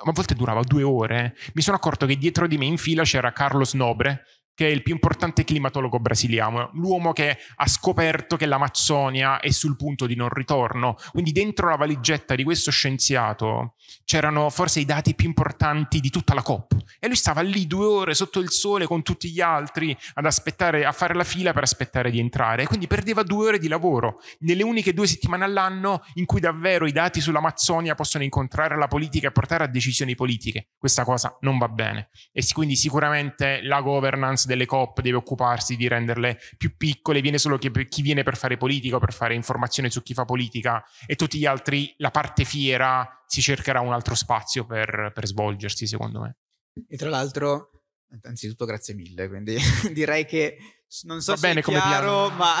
a volte durava due ore, eh, mi sono accorto che dietro di me in fila c'era Carlos Nobre, che è il più importante climatologo brasiliano, l'uomo che ha scoperto che l'Amazzonia è sul punto di non ritorno. Quindi dentro la valigetta di questo scienziato c'erano forse i dati più importanti di tutta la COP e lui stava lì due ore sotto il sole con tutti gli altri ad aspettare, a fare la fila per aspettare di entrare. E quindi perdeva due ore di lavoro nelle uniche due settimane all'anno in cui davvero i dati sull'Amazzonia possono incontrare la politica e portare a decisioni politiche. Questa cosa non va bene. E quindi sicuramente la governance delle COP deve occuparsi di renderle più piccole, viene solo chi, chi viene per fare politica o per fare informazione su chi fa politica e tutti gli altri, la parte fiera, si cercherà un altro spazio per, per svolgersi, secondo me. E tra l'altro, anzitutto grazie mille, quindi direi che non so Va bene, come chiaro, piano. ma...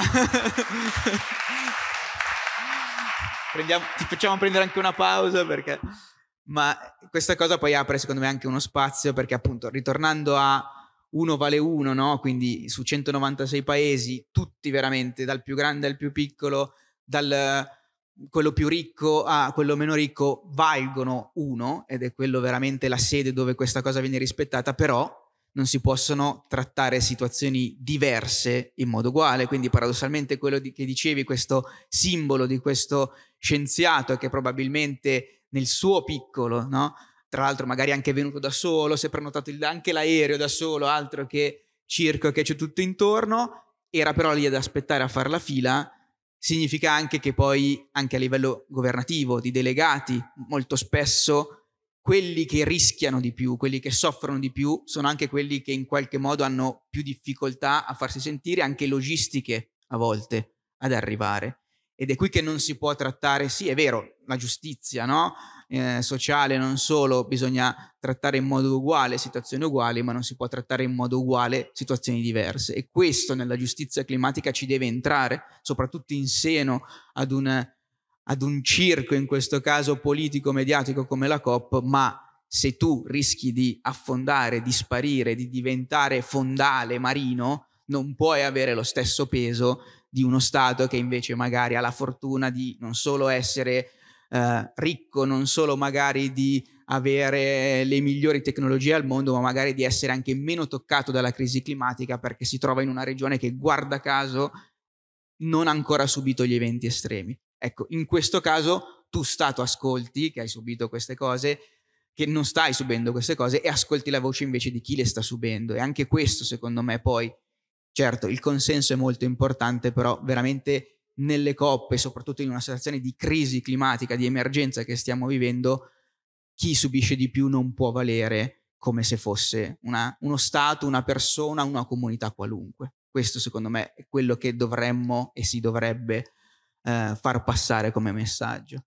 Prendiamo, ti facciamo prendere anche una pausa perché ma questa cosa poi apre secondo me anche uno spazio perché appunto ritornando a uno vale uno, no? Quindi su 196 paesi, tutti veramente, dal più grande al più piccolo, dal quello più ricco a quello meno ricco, valgono uno ed è quello veramente la sede dove questa cosa viene rispettata, però non si possono trattare situazioni diverse in modo uguale, quindi paradossalmente quello di, che dicevi, questo simbolo di questo scienziato che probabilmente nel suo piccolo, no? tra l'altro magari anche venuto da solo, si è prenotato anche l'aereo da solo, altro che circo che c'è tutto intorno, era però lì ad aspettare a fare la fila, significa anche che poi anche a livello governativo, di delegati, molto spesso quelli che rischiano di più, quelli che soffrono di più, sono anche quelli che in qualche modo hanno più difficoltà a farsi sentire, anche logistiche a volte, ad arrivare. Ed è qui che non si può trattare, sì è vero, la giustizia, no? eh, sociale, non solo, bisogna trattare in modo uguale situazioni uguali, ma non si può trattare in modo uguale situazioni diverse. E questo nella giustizia climatica ci deve entrare, soprattutto in seno ad un, ad un circo, in questo caso politico-mediatico come la COP, ma se tu rischi di affondare, di sparire, di diventare fondale marino, non puoi avere lo stesso peso di uno Stato che invece magari ha la fortuna di non solo essere eh, ricco non solo magari di avere le migliori tecnologie al mondo, ma magari di essere anche meno toccato dalla crisi climatica perché si trova in una regione che, guarda caso, non ha ancora subito gli eventi estremi. Ecco, in questo caso tu stato ascolti che hai subito queste cose, che non stai subendo queste cose e ascolti la voce invece di chi le sta subendo. E anche questo, secondo me, poi, certo, il consenso è molto importante, però veramente nelle coppe, soprattutto in una situazione di crisi climatica, di emergenza che stiamo vivendo, chi subisce di più non può valere come se fosse una, uno Stato, una persona, una comunità qualunque. Questo secondo me è quello che dovremmo e si dovrebbe eh, far passare come messaggio.